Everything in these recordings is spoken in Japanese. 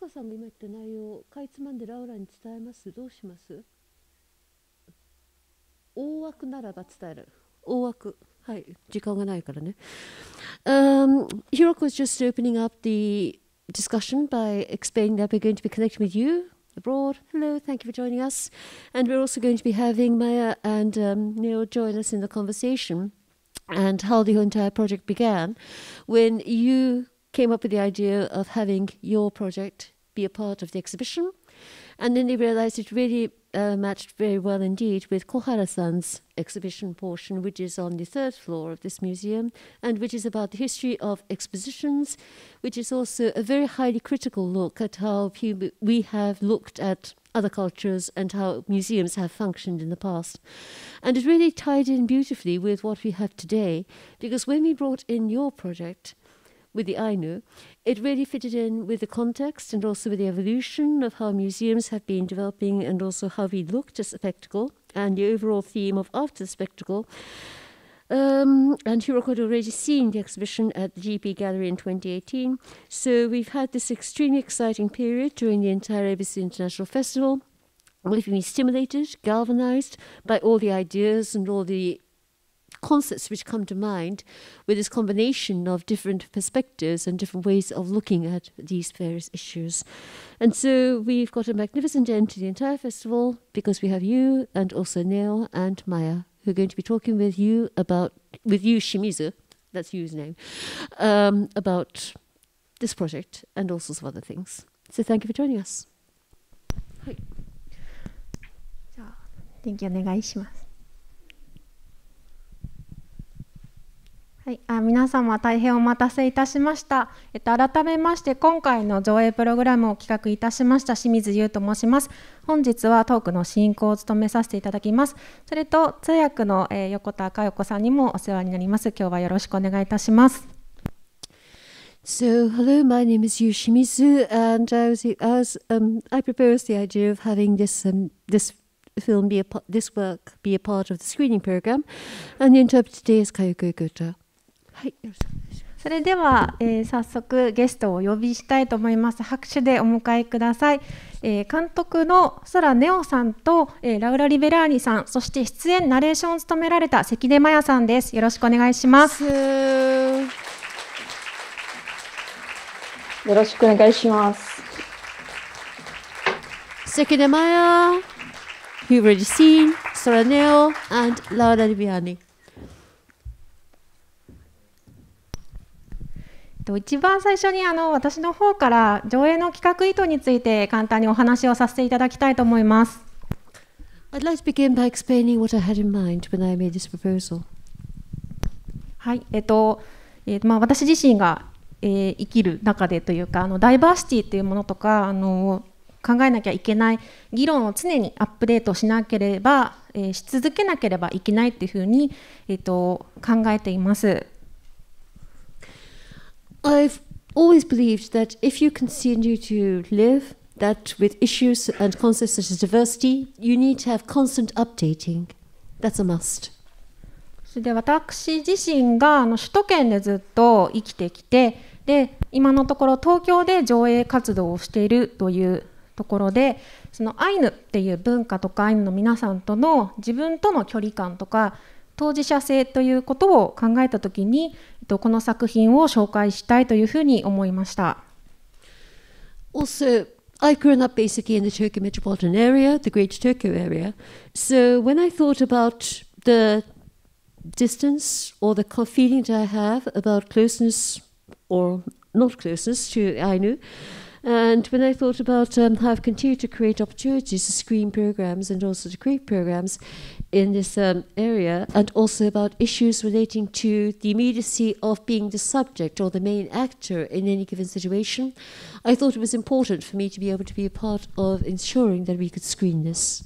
カさんが今言った内容をかいつまんでラウラに伝えますどうします大枠ならば伝える大枠はい um, Hirok was just opening up the discussion by explaining that we're going to be connecting with you abroad. Hello, thank you for joining us. And we're also going to be having Maya and um, Neil join us in the conversation and how the entire project began when you came up with the idea of having your project be a part of the exhibition. And then they realized it really uh, matched very well indeed with Kohara san's exhibition portion, which is on the third floor of this museum, and which is about the history of expositions, which is also a very highly critical look at how we have looked at other cultures and how museums have functioned in the past. And it really tied in beautifully with what we have today, because when we brought in your project, with the Ainu, it really fitted in with the context and also with the evolution of how museums have been developing and also how we looked at spectacle and the overall theme of after the spectacle. Um, and Hiroko had already seen the exhibition at the GP Gallery in 2018. So we've had this extremely exciting period during the entire ABC International Festival. We've been stimulated, galvanized by all the ideas and all the concepts which come to mind with this combination of different perspectives and different ways of looking at these various issues. And so we've got a magnificent end to the entire festival because we have you and also Neil and Maya who are going to be talking with you about, with you, Shimizu, that's you's name, um, about this project and all sorts of other things. So thank you for joining us. はい。じゃあ、電気お願いします。はい、あ皆様大変お待たせいたしました、えっと、改めまして今回の上映プログラムを企画いたしました清水優と申します本日はトークの進行を務めさせていただきますそれと通訳の、えー、横田佳代子さんにもお世話になります今日はよろしくお願いいたします So, hello, my name is Yushimizu, and I, was, I, was, um, I proposed the idea of having this, um, this film, be a, this work, be a part of the screening program, and the interpreter today is Kayoko g o t a はい、よろしくお願いします。それでは、えー、早速ゲストをお呼びしたいと思います。拍手でお迎えください。えー、監督の空ネオさんと、えー、ラウラリベラーニさん、そして出演ナレーションを務められた関根真也さんです。よろしくお願いします。よろしくお願いします。関根真也、Hubert Seen、空ネオ、and ラウラリベラーニ。と一番最初にあの私の方から上映の企画意図について簡単にお話をさせていただきたいと思います。I'd like to begin by explaining what I had in mind when I made this proposal. はい、えっと、えー、まあ私自身が、えー、生きる中でというかあのダイバーシティというものとかあの考えなきゃいけない議論を常にアップデートしなければ、えー、し続けなければいけないっていうふうに、えっと考えています。I've always believed that if you continue to live that with issues and concepts such as diversity, you need to have constant updating. That's a must. それで私自身があの首都圏でずっと生きてきてで今のところ東京で上映活動をしているというところでそのアイヌっていう文化とかアイヌの皆さんとの自分との距離感とか当事者性ということを考えた時に、えっと、この作品を紹介したいというふうに思いました。Also, I've grown up basically in the Tokyo metropolitan area, the Great Tokyo area. So when I thought about the distance or the feeling that I have about closeness or not closeness to Ainu, And when I thought about um, how I've continued to create opportunities to screen programs and also to create programs, in this um, area and also about issues relating to the immediacy of being the subject or the main actor in any given situation, I thought it was important for me to be able to be a part of ensuring that we could screen this.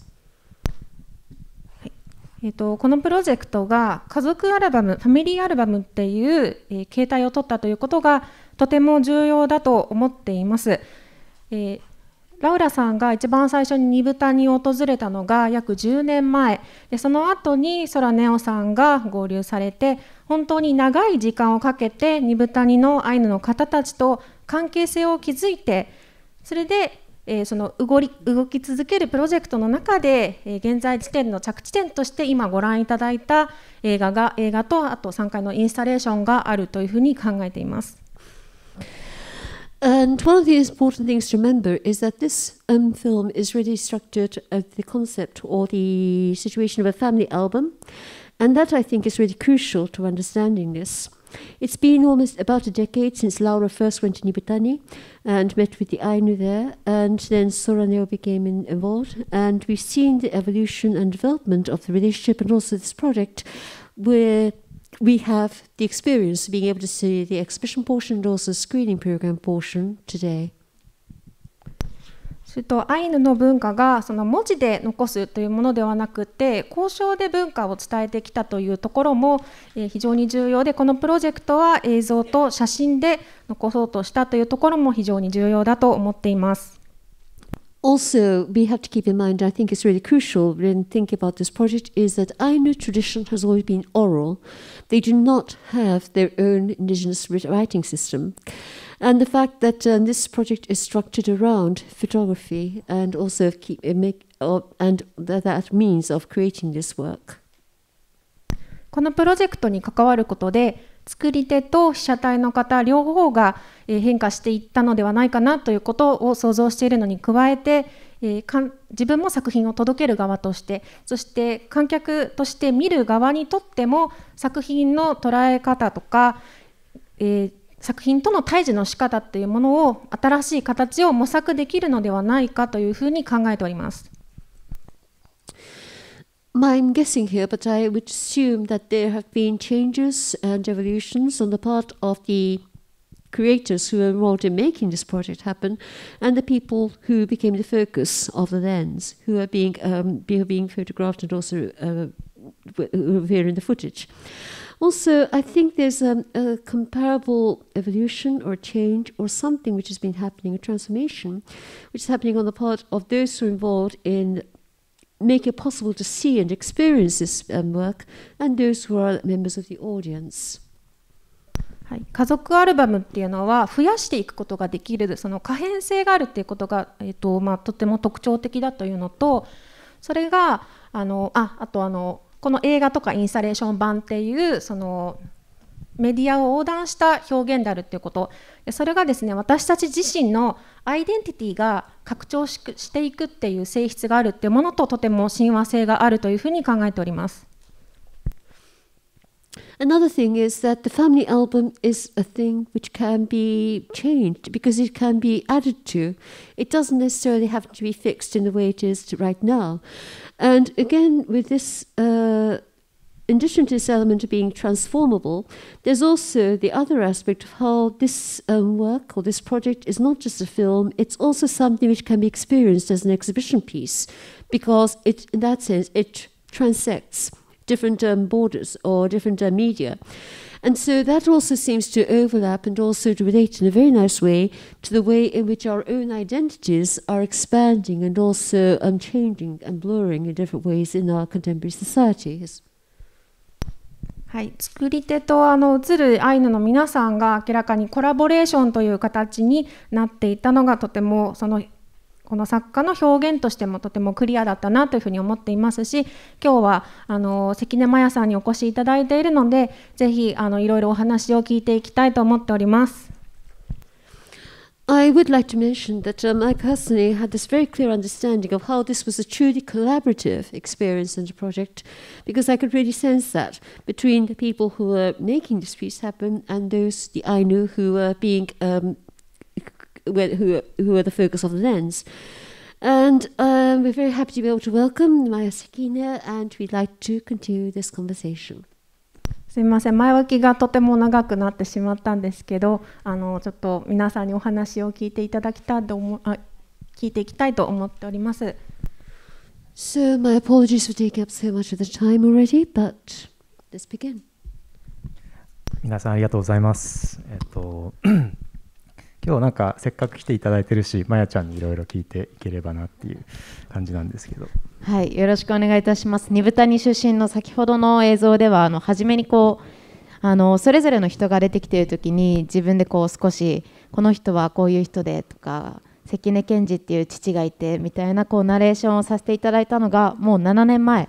えー、とこのプロジェクトが家族アルバム、ファミリーアルバムっていう、えー、形態を取ったということがとても重要だと思っています。えー、ラウラさんが一番最初に二豚に訪れたのが約10年前でその後に空ネオさんが合流されて本当に長い時間をかけて二豚谷のアイヌの方たちと関係性を築いてそれで、えー、その動り動き続けるプロジェクトの中で、えー、現在地点の着地点として今ご覧いただいた映画が映画とあと3回のインスタレーションがあるというふうに考えています。And one of the important things to remember is that this um, film is really structured of the concept or the situation of a family album, and that I think is really crucial to understanding this. It's been almost about a decade since Laura first went to Nibutani and met with the Ainu there, and then Soraneo became in, involved. And we've seen the evolution and development of the relationship and also this project, where we have the experience of being able to see the exhibition portion and also screening program portion today. それとアイヌの文化がその文字で残すというものではなくて交渉で文化を伝えてきたというところも、え非常に重要でこのプロジェクトは映像と写真で残そうとしたというところも非常に重要だと思っています。Also, we have to keep in mind, I think it's really crucial when thinking about this project, is that Ainu tradition has always been oral. They do not have their own indigenous writing system. And the fact that um, this project is structured around photography and also keep, uh, make, uh, and th that means of creating this work. このプロジェクトに関わることで作り手と被写体の方両方が変化していったのではないかなということを想像しているのに加えてえー、かん自分も作品を届ける側としてそして観客として見る側にとっても作品の捉え方とか、えー、作品との対峙の仕方というものを新しい形を模索できるのではないかというふうに考えております。I'm guessing here, but I would assume that there have been changes and evolutions on the part of the creators who were involved in making this project happen, and the people who became the focus of the lens, who are being um, being photographed and also uh, who appear in the footage. Also, I think there's um, a comparable evolution or change or something which has been happening, a transformation, which is happening on the part of those who are involved in making it possible to see and experience this um, work, and those who are members of the audience. はい、家族アルバムっていうのは増やしていくことができるその可変性があるっていうことが、えーとまあ、とても特徴的だというのとそれがあのああとあのこの映画とかインスタレーション版っていうそのメディアを横断した表現であるっていうことそれがですね私たち自身のアイデンティティが拡張ししていくっていう性質があるっていうものととても親和性があるというふうに考えております。Another thing is that the family album is a thing which can be changed because it can be added to. It doesn't necessarily have to be fixed in the way it is right now. And again, with this, uh, in addition to this element of being transformable, there's also the other aspect of how this um, work or this project is not just a film, it's also something which can be experienced as an exhibition piece because it, in that sense, it transects different um, borders or different uh, media. And so that also seems to overlap and also to relate in a very nice way to the way in which our own identities are expanding and also um, changing and blurring in different ways in our contemporary societies. はい、作り手とあの映るアイヌの皆さんが明らかにコラボレーションという形になっていたのがとてもそのこの作家の表現としてもとてもクリアだったなというふうに思っていますし今日はあの関根麻也さんにお越しいただいているのでぜひあのいろいろお話を聞いていきたいと思っております。I would like to mention that um, I personally had this very clear understanding of how this was a truly collaborative experience and a project because I could really sense that between the people who were making this piece happen and those the Ainu who were being um, who, who are the focus of the lens. And um, we're very happy to be able to welcome Maya Sakina, and we'd like to continue this conversation. すみません前置きがとても長くなってしまったんですけどあのちょっと皆さんにお話を聞いていただきたいと思あ聞いていきたいと思っております。So my apologies for taking up so much of the time already, but let's begin. 皆さんありがとうございます。えっと今日なんかせっかく来ていただいてるしまやちゃんにいろいろ聞いていければなっていう感じなんですけどはいよろしくお願いいたします二豚に出身の先ほどの映像ではあの初めにこうあのそれぞれの人が出てきている時に自分でこう少しこの人はこういう人でとか関根賢治っていう父がいてみたいなこうナレーションをさせていただいたのがもう7年前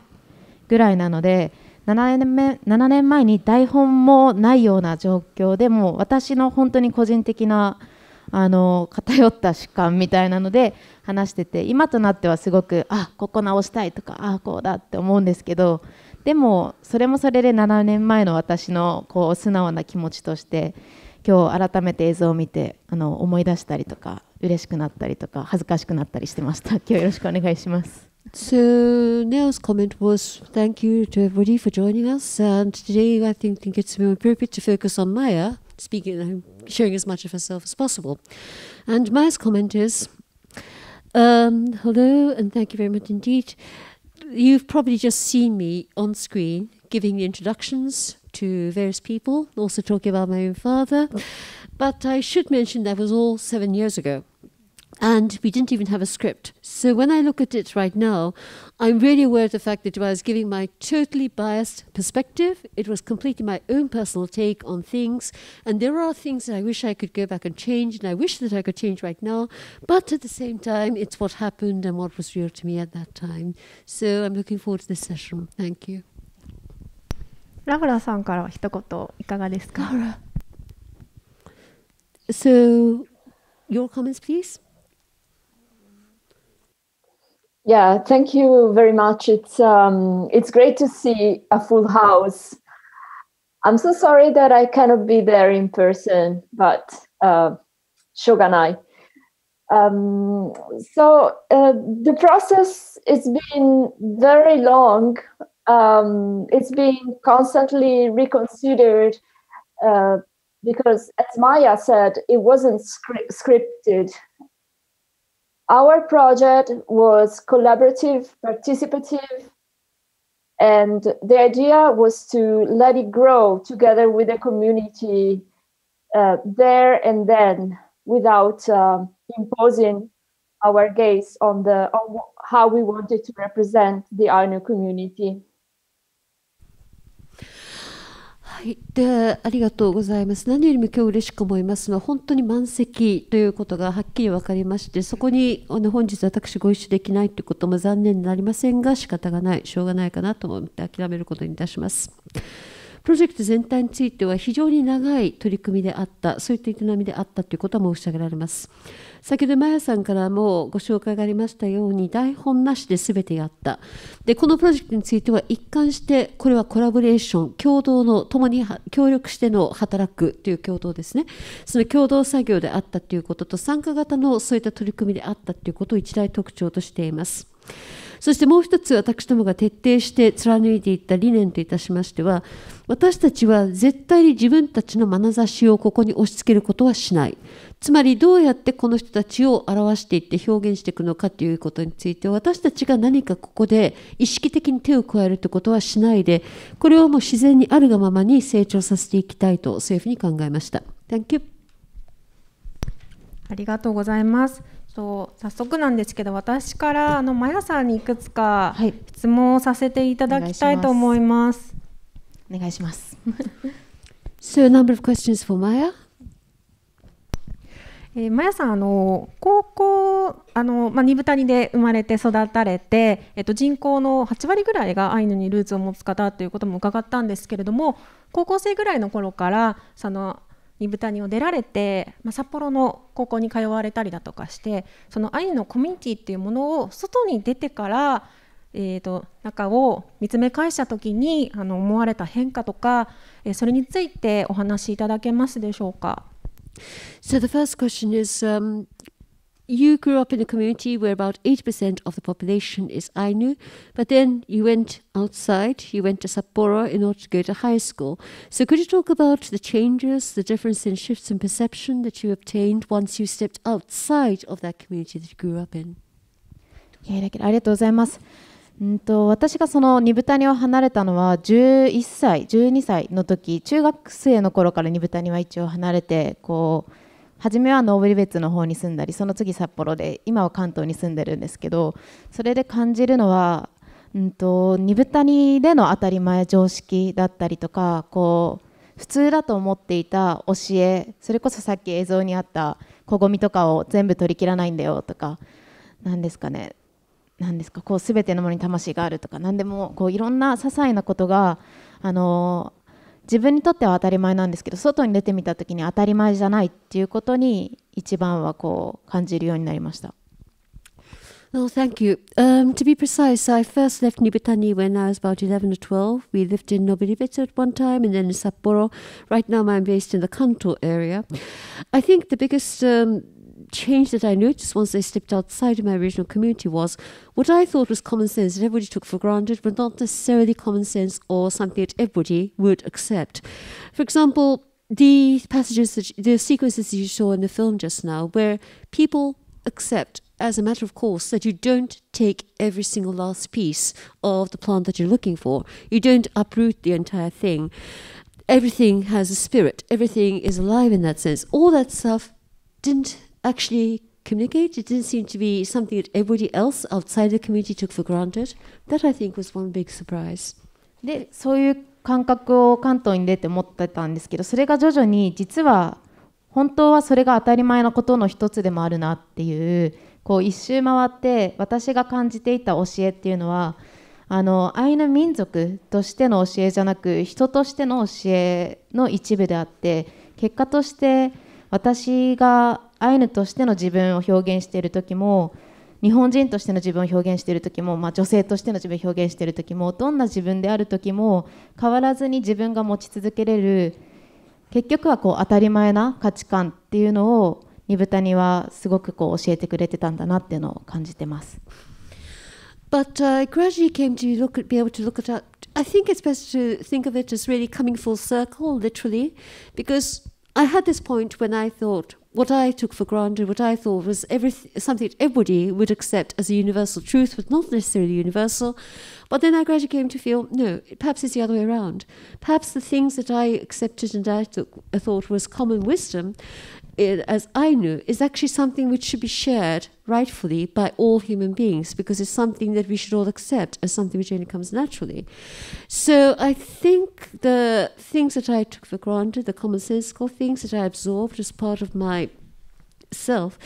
ぐらいなので7年目7年前に台本もないような状況でも私の本当に個人的なあの偏った主観みたいなので話してて今となってはすごくあここ直したいとかあこうだって思うんですけどでもそれもそれで7年前の私のこう素直な気持ちとして今日改めて映像を見てあの思い出したりとか嬉しくなったりとか恥ずかしくなったりしてました 今日よろしくお願いします。So Neil's comment was thank you to everybody for joining us and today I think, think it's more appropriate to focus on Maya speaking Sharing as much of herself as possible. And Maya's comment is, um, hello and thank you very much indeed. You've probably just seen me on screen giving the introductions to various people, also talking about my own father. Oh. But I should mention that was all seven years ago and we didn't even have a script. So when I look at it right now, I'm really aware of the fact that I was giving my totally biased perspective. It was completely my own personal take on things, and there are things that I wish I could go back and change, and I wish that I could change right now. But at the same time, it's what happened and what was real to me at that time. So I'm looking forward to this session. Thank you. So, your comments, please. Yeah, thank you very much. It's um, it's great to see a full house. I'm so sorry that I cannot be there in person, but uh, shoganai. Um, so uh, the process has been very long. Um, it's been constantly reconsidered uh, because, as Maya said, it wasn't scripted our project was collaborative, participative, and the idea was to let it grow together with the community uh, there and then without um, imposing our gaze on the on how we wanted to represent the Ainu community.、でありがとうございます何よりも今日嬉しく思いますのは本当に満席ということがはっきり分かりましてそこにあの本日私ご一緒できないということも残念になりませんが仕方がないしょうがないかなと思って諦めることにいたします。プロジェクト全体については非常に長い取り組みであったそういった営みであったということは申し上げられます先ほどマヤさんからもご紹介がありましたように台本なしで全てやったでこのプロジェクトについては一貫してこれはコラボレーション共同の共に協力しての働くという共同ですねその共同作業であったということと参加型のそういった取り組みであったということを一大特徴としています。そしてもう一つ私どもが徹底して貫いていった理念といたしましては私たちは絶対に自分たちの眼差しをここに押し付けることはしないつまりどうやってこの人たちを表していって表現していくのかということについて私たちが何かここで意識的に手を加えるということはしないでこれはもう自然にあるがままに成長させていきたいとそういうふうに考えました。Thank you. ありがとうございます。そう早速なんですけど私からあのマヤさんにいくつか質問をさせていただきたいと思います。お願いします。so a number of questions for Maya. えー、マヤさんあの高校あの、まあ、二部谷で生まれて育たれて、えっと、人口の八割ぐらいがアイヌにルーツを持つ方ということも伺ったんですけれども高校生ぐらいの頃からそのリブタニを出られて、まあ、札幌の高校に通われたりだとかしてその愛のコミュニティっていうものを外に出てから、えーと、と中を見つめ返した時にあの思われた変化とか、えー、それについてお話しいただけますでしょうか。So the first question is、um you grew up in a community where about 8% of the population is Ainu, but then you went outside, you went to Sapporo in order to go to high school. So, could you talk about the changes, the difference in shifts in perception that you obtained once you stepped outside of that community that you grew up in? Okay, ありがとうございます。うんと私がその二部谷を離れたのは11歳、12歳の時中学生の頃から二部谷は一応離れてこう初めは登別の方に住んだりその次札幌で今は関東に住んでるんですけどそれで感じるのは、うんと、二部谷での当たり前常識だったりとかこう普通だと思っていた教えそれこそさっき映像にあった小ごみとかを全部取り切らないんだよとか何ですかね何ですかこう全てのものに魂があるとか何でもこういろんな些細なことがあの自分にとっては当たり前なんですけど外に出てみた時に当たり前じゃないっていうことに一番はこう感じるようになりました。Oh, thank you. Um, to be precise, I first left Nibitani when I was about 11 or 12. We lived in Nobiribetsu at one time and then in Sapporo. Right now I'm based in the Kanto area. I think the biggest um, change that I noticed once I stepped outside of my original community was what I thought was common sense that everybody took for granted, but not necessarily common sense or something that everybody would accept. For example, the passages, that, the sequences that you saw in the film just now, where people accept as a matter of course that you don't take every single last piece of the plant that you're looking for. You don't uproot the entire thing. Everything has a spirit. Everything is alive in that sense. All that stuff didn't actually communicate. It didn't seem to be something that everybody else outside the community took for granted. That I think was one big surprise. でそういう感覚を関東に出て持ってたんですけどそれが徐々に実は本当はそれが当たり前のことの一つでもあるなっていうこう一周回って私が感じていた教えっていうのはあのアイヌ民族としての教えじゃなく人としての教えの一部であって結果として私がアイヌとしての自分を表現している時も日本人としての自分を表現している時も、まあ、女性としての自分を表現している時もどんな自分である時も変わらずに自分が持ち続けれる結局はこう当たり前な価値観っていうのを二豚にはすごくこう教えてくれてたんだなっていうのを感じてます。But、uh, gradually came to look at, be able to look at I think it's best to think of it as really coming full circle, literally, because I had this point when I thought, what I took for granted, what I thought was everything, something that everybody would accept as a universal truth, but not necessarily universal. But then I gradually came to feel, no, perhaps it's the other way around. Perhaps the things that I accepted and I, took, I thought was common wisdom it, as I knew, is actually something which should be shared rightfully by all human beings because it's something that we should all accept as something which only comes naturally. So I think the things that I took for granted, the commonsensical things that I absorbed as part of my self,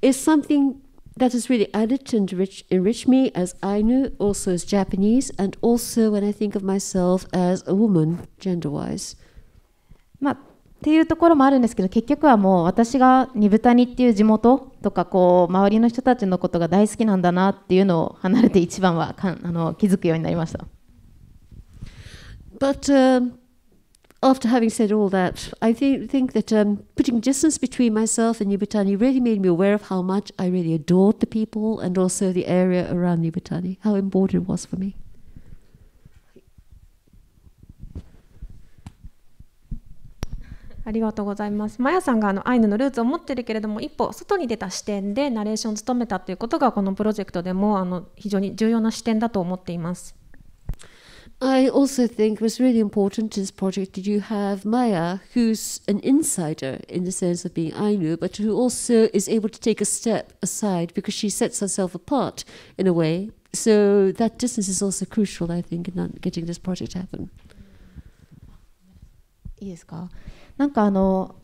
is something that has really added to enrich, enrich me as Ainu, also as Japanese, and also when I think of myself as a woman, gender wise. っていうところもあるんですけど結局はもう私が二豚にっていう地元とかこう周りの人たちのことが大好きなんだなっていうのを離れて一番はかんあの気づくようになりました。But、um, after having said all that, I th think that、um, putting distance between myself and Nibutani really made me aware of how much I really adored the people and also the area around Nibutani, how important it was for me. ありがとうございます。まやさんがあのアイヌのルーツを持ってるけれども一歩外に出た視点でナレーションを務めたということがこのプロジェクトでもあの非常に重要な視点だと思っています。I also think it was really important to this project that you have Maya, who's an insider in the sense of being Ainu, but who also is able to take a step aside because she sets herself apart in a way. So that distance is also crucial, I think, in getting this project happen. いいですかなんかあの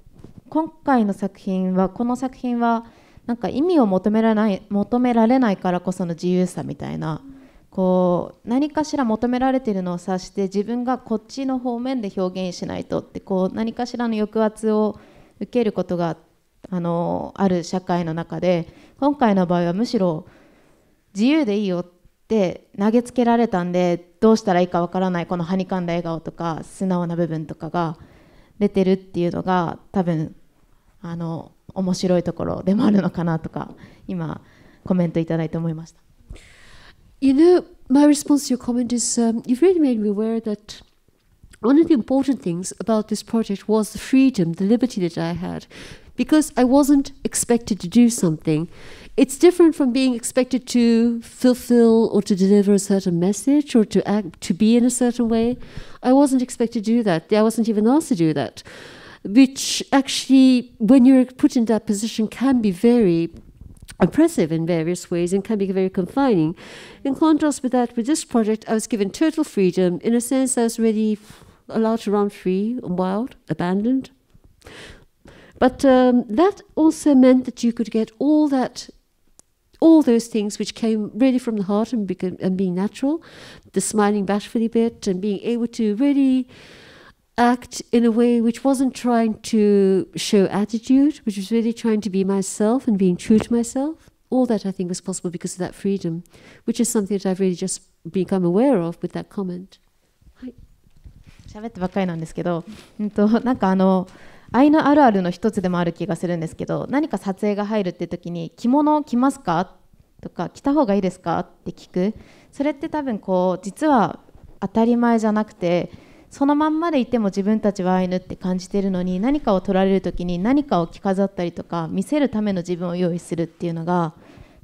今回の作品はこの作品はなんか意味を求められない求められないからこその自由さみたいなこう何かしら求められているのを察して自分がこっちの方面で表現しないとってこう何かしらの抑圧を受けることがあのある社会の中で今回の場合はむしろ自由でいいよって投げつけられたんでどうしたらいいかわからないこのはにかんだ笑顔とか素直な部分とかが。出てるっていうのが多分あの面白いところでもあるのかなとか今コメントいただいて思いました。You know, my response to your comment is、um, you've really made me aware that one of the important things about this project was the freedom, the liberty that I had, because I wasn't expected to do something it's different from being expected to fulfill or to deliver a certain message or to act to be in a certain way. I wasn't expected to do that. I wasn't even asked to do that, which actually, when you're put in that position, can be very oppressive in various ways and can be very confining. In contrast with that, with this project, I was given total freedom. In a sense, I was really allowed to run free, wild, abandoned. But um, that also meant that you could get all that all those things which came really from the heart and, became, and being natural, the smiling bashfully bit, and being able to really act in a way which wasn't trying to show attitude, which was really trying to be myself and being true to myself. All that I think was possible because of that freedom, which is something that I've really just become aware of with that comment. はい。喋ってばっかりなんですけど、うんとなんかあの。愛のあるあるの一つでもある気がするんですけど何か撮影が入るって時に着物着ますかとか着た方がいいですかって聞くそれって多分こう実は当たり前じゃなくてそのまんまでいても自分たちはアイヌって感じてるのに何かを取られる時に何かを着飾ったりとか見せるための自分を用意するっていうのが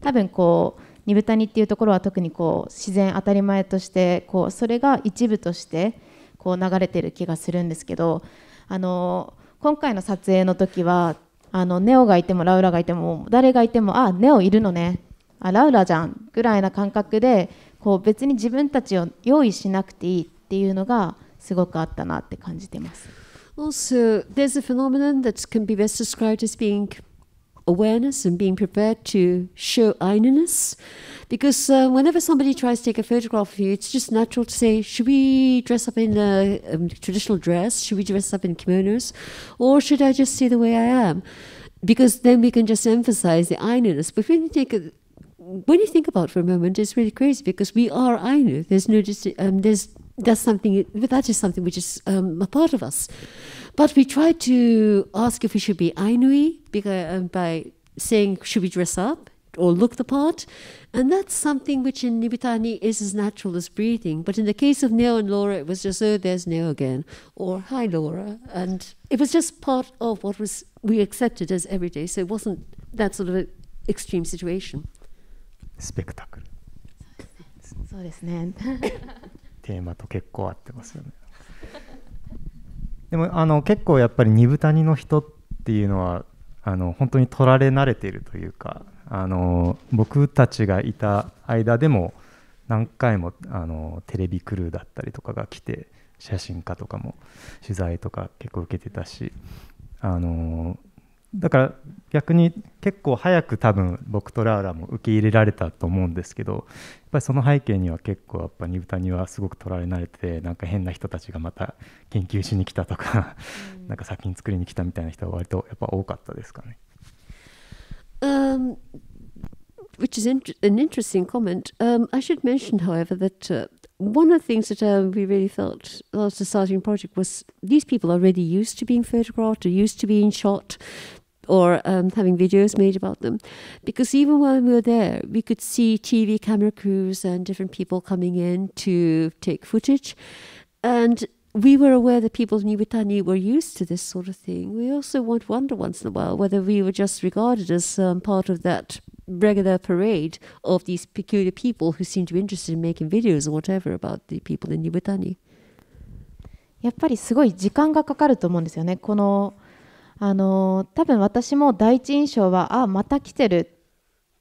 多分こう二豚谷っていうところは特にこう自然当たり前としてこうそれが一部としてこう流れてる気がするんですけどあの今回の撮影の時はあのネオがいてもラウラがいても誰がいてもあネオいるのねあラウラじゃんぐらいな感覚でこう別に自分たちを用意しなくていいっていうのがすごくあったなって感じてます。Also, there's a phenomenon that can be best described as being awareness and being prepared to show I-ness. Because uh, whenever somebody tries to take a photograph of you, it's just natural to say, should we dress up in a um, traditional dress? Should we dress up in kimonos? Or should I just see the way I am? Because then we can just emphasize the I-ness. But when you take a when you think about it for a moment, it's really crazy because we are Ainu. There's no, um, there's that's something. That is something which is um, a part of us. But we tried to ask if we should be Ainui because, um, by saying, should we dress up or look the part? And that's something which in Nibitani is as natural as breathing. But in the case of Neo and Laura, it was just, oh, there's Neo again, or hi, Laura. And it was just part of what was we accepted as everyday. So it wasn't that sort of extreme situation. Spectacle. そうですね。テーマと結構合ってますよね。でもあの結構やっぱり二豚谷の人っていうのはあの本当に取られ慣れているというかあの僕たちがいた間でも何回もあのテレビクルーだったりとかが来て写真家とかも取材とか結構受けてたしあのだから逆に結構早く多分僕とラーラも受け入れられたと思うんですけどやっぱりその背景には結構やっぱ二豚にはすごく取られ慣れてなんか変な人たちがまた研究しに来たとか、うん、なんか作品作りに来たみたいな人が割とやっぱ多かったですかね。Um, which is in an interesting comment. Um, I should mention, however, that uh, one of the things that um, we really felt a h i l s t starting project was these people are a l r e a d y used to being photographed, a r used to being shot. or um, having videos made about them. Because even when we were there, we could see TV camera crews and different people coming in to take footage. And we were aware that people in Niwitani were used to this sort of thing. We also won't wonder once in a while whether we were just regarded as um, part of that regular parade of these peculiar people who seem to be interested in making videos or whatever about the people in Niwitani. やっぱりすごい時間がかかると思うんですよね。このあの多分私も第一印象はあまた来てる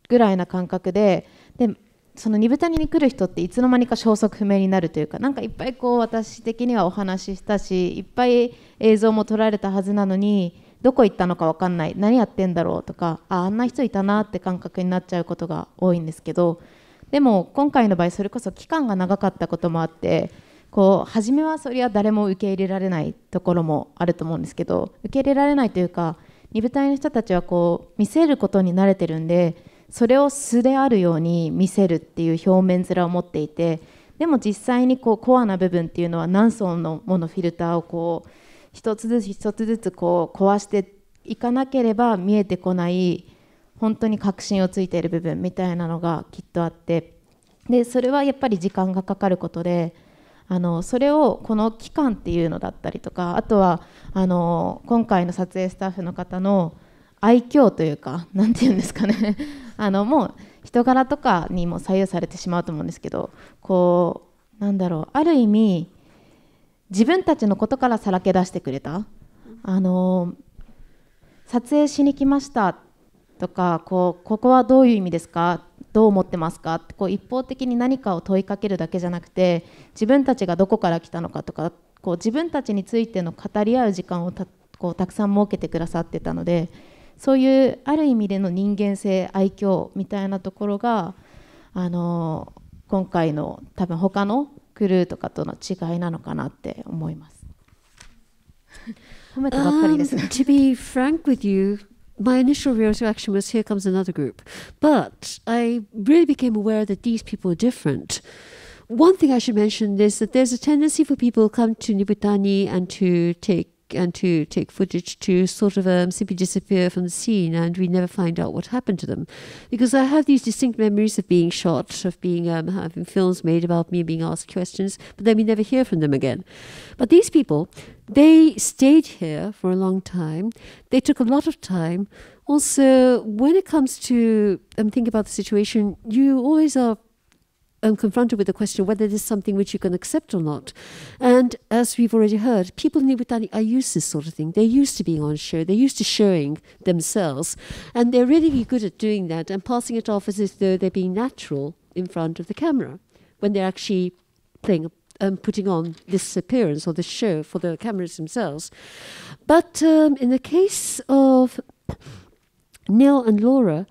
ぐらいな感覚ででその二豚に来る人っていつの間にか消息不明になるというかなんかいっぱいこう私的にはお話ししたしいっぱい映像も撮られたはずなのにどこ行ったのか分かんない何やってんだろうとかああんな人いたなって感覚になっちゃうことが多いんですけどでも今回の場合それこそ期間が長かったこともあってこう初めはそれは誰も受け入れられないところもあると思うんですけど受け入れられないというか二部隊の人たちはこう見せることに慣れてるんでそれを素であるように見せるっていう表面面を持っていてでも実際にこうコアな部分っていうのは何層のものフィルターをこう一つずつ一つずつこう壊していかなければ見えてこない本当に確信をついている部分みたいなのがきっとあってでそれはやっぱり時間がかかることで。あのそれをこの期間っていうのだったりとかあとはあの今回の撮影スタッフの方の愛嬌というか何て言うんですかね あのもう人柄とかにも左右されてしまうと思うんですけどこうなんだろうある意味自分たちのことからさらけ出してくれたあの撮影しに来ましたとかこうここはどういう意味ですかどう思ってますかってこう一方的に何かを問いかけるだけじゃなくて自分たちがどこから来たのかとかこう自分たちについての語り合う時間をたこうたくさん設けてくださってたのでそういうある意味での人間性愛嬌みたいなところがあの今回の多分他のクルーとかとの違いなのかなって思います。褒めたばっかりですね。Um, to be frank with you, my initial reaction was, here comes another group. But I really became aware that these people are different. One thing I should mention is that there's a tendency for people to come to Nibutani and to take and to take footage to sort of um, simply disappear from the scene and we never find out what happened to them. Because I have these distinct memories of being shot, of being um, having films made about me, being asked questions, but then we never hear from them again. But these people, they stayed here for a long time. They took a lot of time. Also, when it comes to um, think about the situation, you always are um, confronted with the question whether this is something which you can accept or not. And as we've already heard, people in Iwatani are used to this sort of thing. They're used to being on show, they're used to showing themselves, and they're really good at doing that and passing it off as if though they're being natural in front of the camera when they're actually playing um, putting on this appearance or this show for the cameras themselves. But um, in the case of Neil and Laura,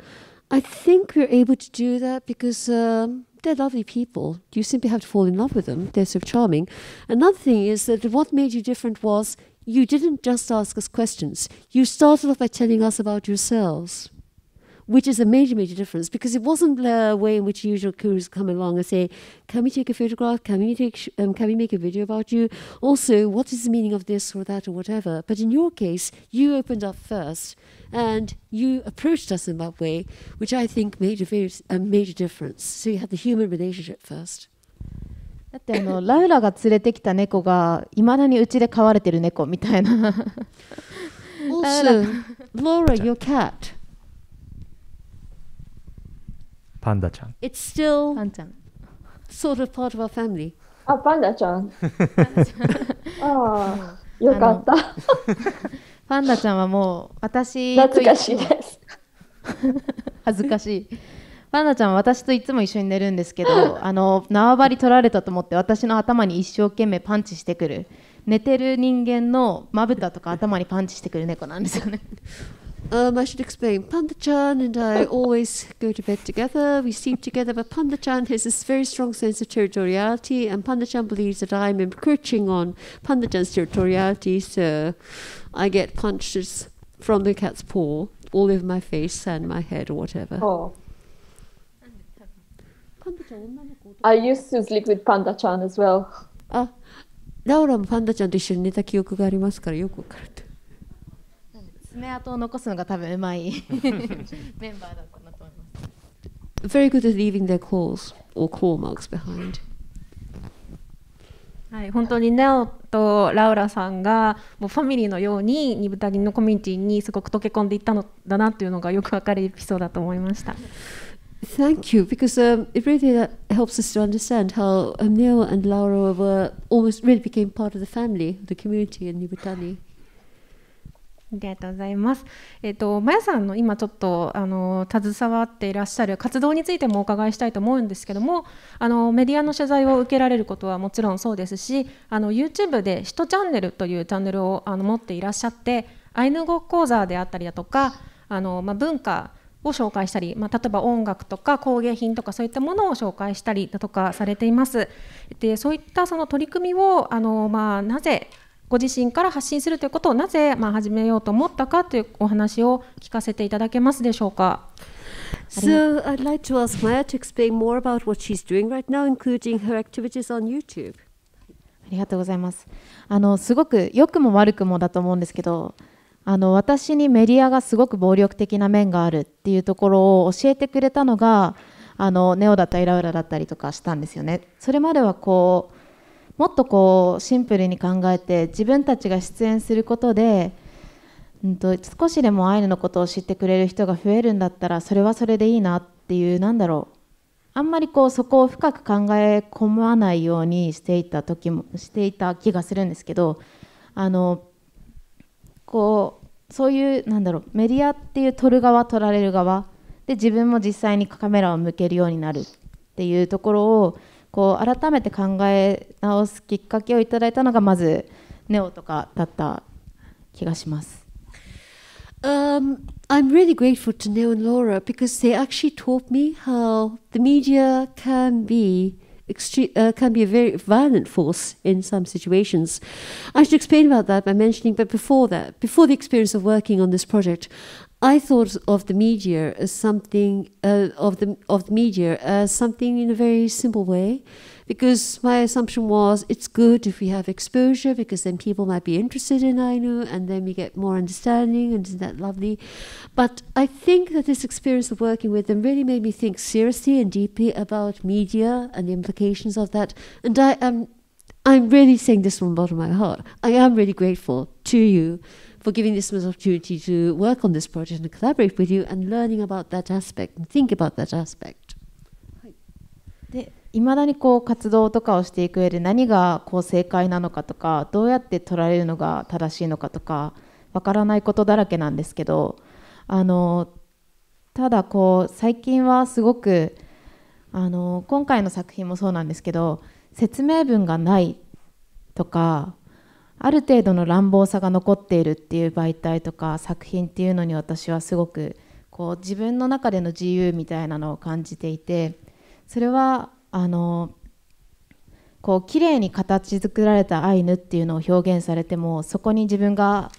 I think we're able to do that because um, they're lovely people. You simply have to fall in love with them. They're so charming. Another thing is that what made you different was you didn't just ask us questions. You started off by telling us about yourselves, which is a major, major difference because it wasn't the way in which usual crews come along and say, "Can we take a photograph? Can we take? Um, can we make a video about you? Also, what is the meaning of this or that or whatever?" But in your case, you opened up first and you approached us in that way, which I think made a, very, a major difference. So you had the human relationship first. だってあのラウラが連れてきた猫がいまだにうちで飼われてる猫みたいな。also, um, Laura, your cat. パンダちゃん。It's still sort of part of our family. あ、パンダちゃん。ああ、よかった。Ah, パンダちゃんはもう私懐かしいです 恥ずかしいパンダちゃんは私といつも一緒に寝るんですけど あの縄張り取られたと思って私の頭に一生懸命パンチしてくる寝てる人間のまぶたとか頭にパンチしてくる猫なんですよね Um, I should explain. Panda Chan and I always go to bed together. We sleep together, but Panda Chan has this very strong sense of territoriality, and Panda Chan believes that I'm encroaching on Panda Chan's territoriality, so I get punches from the cat's paw all over my face and my head or whatever. Oh. I used to sleep with Panda Chan as well. あ、ラオラもパンダちゃんと一緒に寝た記憶がありますからよくわかると。Ah, 爪痕を残すのが多分うまいメンバーだったなと思います。Very good at leaving their claws or claw marks behind. はい、本当にネオとラウラさんがもうファミリーのようにニブタリンのコミュニティにすごく溶け込んでいったのだなというのがよくわかるエピソードだと思いました。Thank you, because um, it really helps us to understand how Neo and Laura were almost really became part of the family, the community in Nibutani. ありがとうございます。えっ、ー、と、まやさんの今ちょっと、あの、携わっていらっしゃる活動についてもお伺いしたいと思うんですけども。あの、メディアの取材を受けられることはもちろんそうですし。あの、YouTube で、ひとチャンネルというチャンネルを、あの、持っていらっしゃって。アイヌ語講座であったりだとか、あの、まあ、文化。を紹介したり、まあ、例えば音楽とか工芸品とかそういったものを紹介したりだとかされています。でそういったその取り組みをあの、まあ、なぜご自身から発信するということをなぜまあ始めようと思ったかというお話を聞かせていただけますでしょうか。So I'd like to ask Maya to explain more about what she's doing right now, including her activities on YouTube. ありがとうございます。あのすごく良くも悪くもだと思うんですけど、あの私にメディアがすごく暴力的な面があるっていうところを教えてくれたのが、あのネオだったりラウラだったりとかしたんですよね。それまではこう。もっとこうシンプルに考えて自分たちが出演することで、うん、と少しでもアイヌのことを知ってくれる人が増えるんだったらそれはそれでいいなっていうなんだろうあんまりこうそこを深く考え込まないようにしていた時もしていた気がするんですけどあのこうそういうなんだろうメディアっていう撮る側撮られる側で自分も実際にカメラを向けるようになるっていうところをこう改めて考え直すきっかけをいただいたのがまずネオとかだった気がします。Um, I'm really grateful to Neo and Laura because they actually taught me how the media can be extre- uh, can be a very violent force in some situations. I should explain about that by mentioning, but before that, before the experience of working on this project, I thought of the media as something uh, of the of the media as something in a very simple way, because my assumption was it's good if we have exposure because then people might be interested in Ainu and then we get more understanding and isn't that lovely? But I think that this experience of working with them really made me think seriously and deeply about media and the implications of that, and I am. I'm really saying this from the bottom of my heart. I am really grateful to you for giving us this opportunity to work on this project and collaborate with you and learning about that aspect and think about that aspect. いまだにこう活動とかをしていく上で何がこう正解なのかとかどうやって取られるのが正しいのかとかわからないことだらけなんですけどあのただこう最近はすごくあの今回の作品もそうなんですけど説明文がないとかある程度の乱暴さが残っているっていう媒体とか作品っていうのに私はすごくこう自分の中での自由みたいなのを感じていてそれはあのこう綺麗に形作られたアイヌっていうのを表現されてもそこに自分が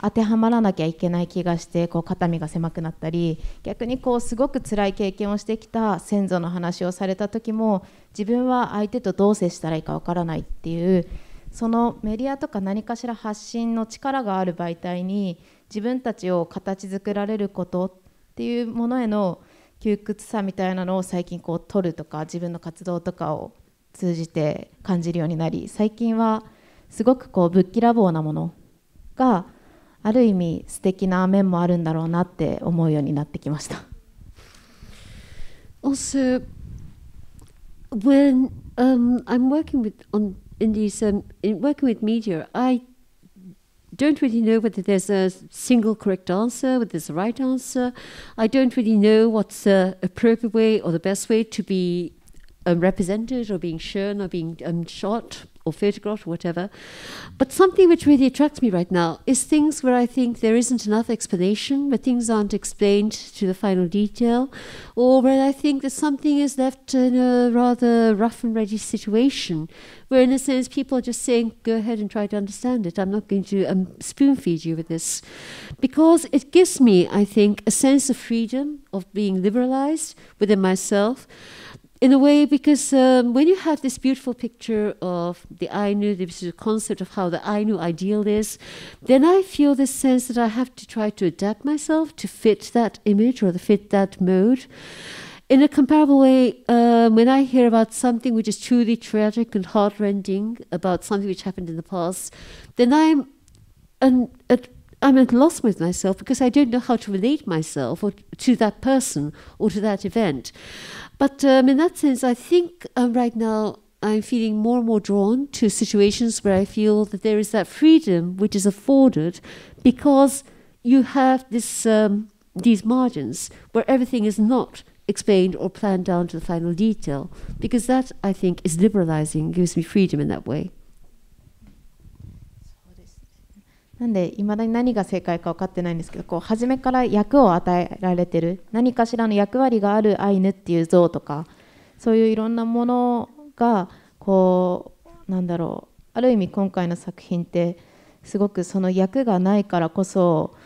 当てはまらなきゃいけない気がしてこう肩身が狭くなったり逆にこうすごく辛い経験をしてきた先祖の話をされた時も自分は相手とどう接したらいいかわからないっていうそのメディアとか何かしら発信の力がある媒体に自分たちを形作られることっていうものへの窮屈さみたいなのを最近こう取るとか自分の活動とかを通じて感じるようになり最近はすごくこうぶっきらぼうなものがある意味素敵な面もあるんだろうなって思うようになってきました。Also, when um, I'm working with on in these um, in working with media, I don't really know whether there's a single correct answer, whether there's a right answer. I don't really know what's the appropriate way or the best way to be um, represented or being shown or being um, shot or photographed, whatever. But something which really attracts me right now is things where I think there isn't enough explanation, where things aren't explained to the final detail, or where I think that something is left in a rather rough and ready situation, where in a sense people are just saying, go ahead and try to understand it. I'm not going to um, spoon feed you with this. Because it gives me, I think, a sense of freedom, of being liberalized within myself in a way because um, when you have this beautiful picture of the Ainu, this concept of how the Ainu ideal is, then I feel this sense that I have to try to adapt myself to fit that image or to fit that mode. In a comparable way, um, when I hear about something which is truly tragic and heartrending, about something which happened in the past, then I'm an, I'm at loss with myself because I don't know how to relate myself or to that person or to that event. But um, in that sense, I think um, right now I'm feeling more and more drawn to situations where I feel that there is that freedom which is afforded because you have this um, these margins where everything is not explained or planned down to the final detail because that I think is liberalizing gives me freedom in that way. なんでいまだに何が正解か分かってないんですけどこう初めから役を与えられてる何かしらの役割があるアイヌっていう像とかそういういろんなものがこうなんだろうある意味今回の作品ってすごくその役がないからこそ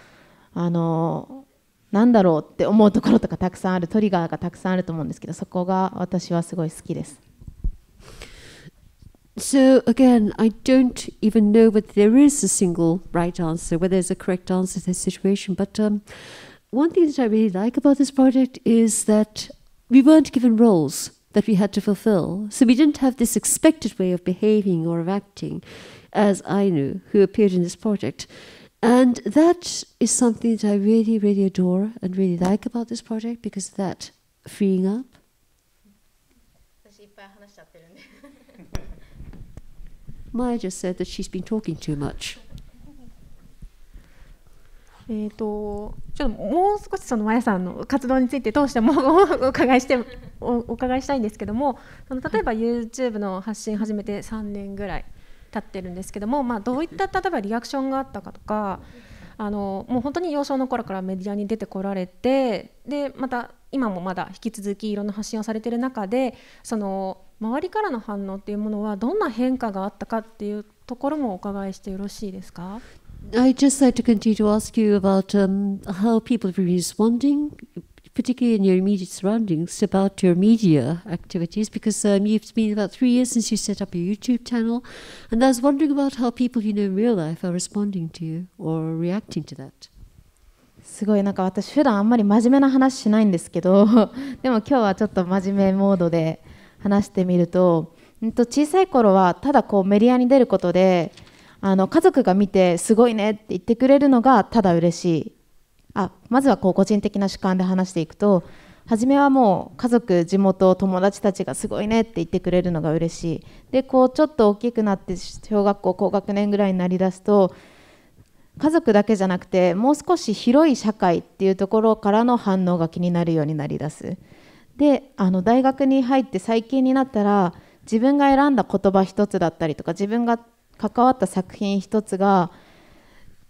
あのなんだろうって思うところとかたくさんあるトリガーがたくさんあると思うんですけどそこが私はすごい好きです。So again, I don't even know whether there is a single right answer, whether there's a correct answer to this situation. But um, one thing that I really like about this project is that we weren't given roles that we had to fulfill. So we didn't have this expected way of behaving or of acting as I knew who appeared in this project. And that is something that I really, really adore and really like about this project because that freeing up Maya just said that she's been talking too much. えっ、とちょっともう少しそのマヤさんの活動について通してもお伺いしておお伺いしたいんですけどもその例えば YouTube の発信始めて3年ぐらい経ってるんですけども、まあ、どういった例えばリアクションがあったかとかあのもう本当に幼少の頃からメディアに出てこられてでまた今もまだ引き続きいろんな発信をされてる中でその周りからの反応っていうものはどんな変化があったかっていうところもお伺いしてよろしいですか I just like to continue to ask you about、um, how people are responding particularly in your immediate surroundings, about your media activities, because um, you've been about three years since you set up your YouTube channel, and I was wondering about how people you know in real life are responding to you or reacting to that. すごいなんか私普段あんまり真面目な話しないんですけどでも今日はちょっと真面目モードで話してみると小さい頃はただこうメディアに出ることであの家族が見てすごいねって言ってくれるのがただ嬉しいあまずはこう個人的な主観で話していくと初めはもう家族地元友達たちがすごいねって言ってくれるのが嬉しいでこうちょっと大きくなって小学校高学年ぐらいになりだすと家族だけじゃなくてもう少し広い社会っていうところからの反応が気になるようになりだす。であの大学に入って最近になったら自分が選んだ言葉一つだったりとか自分が関わった作品一つが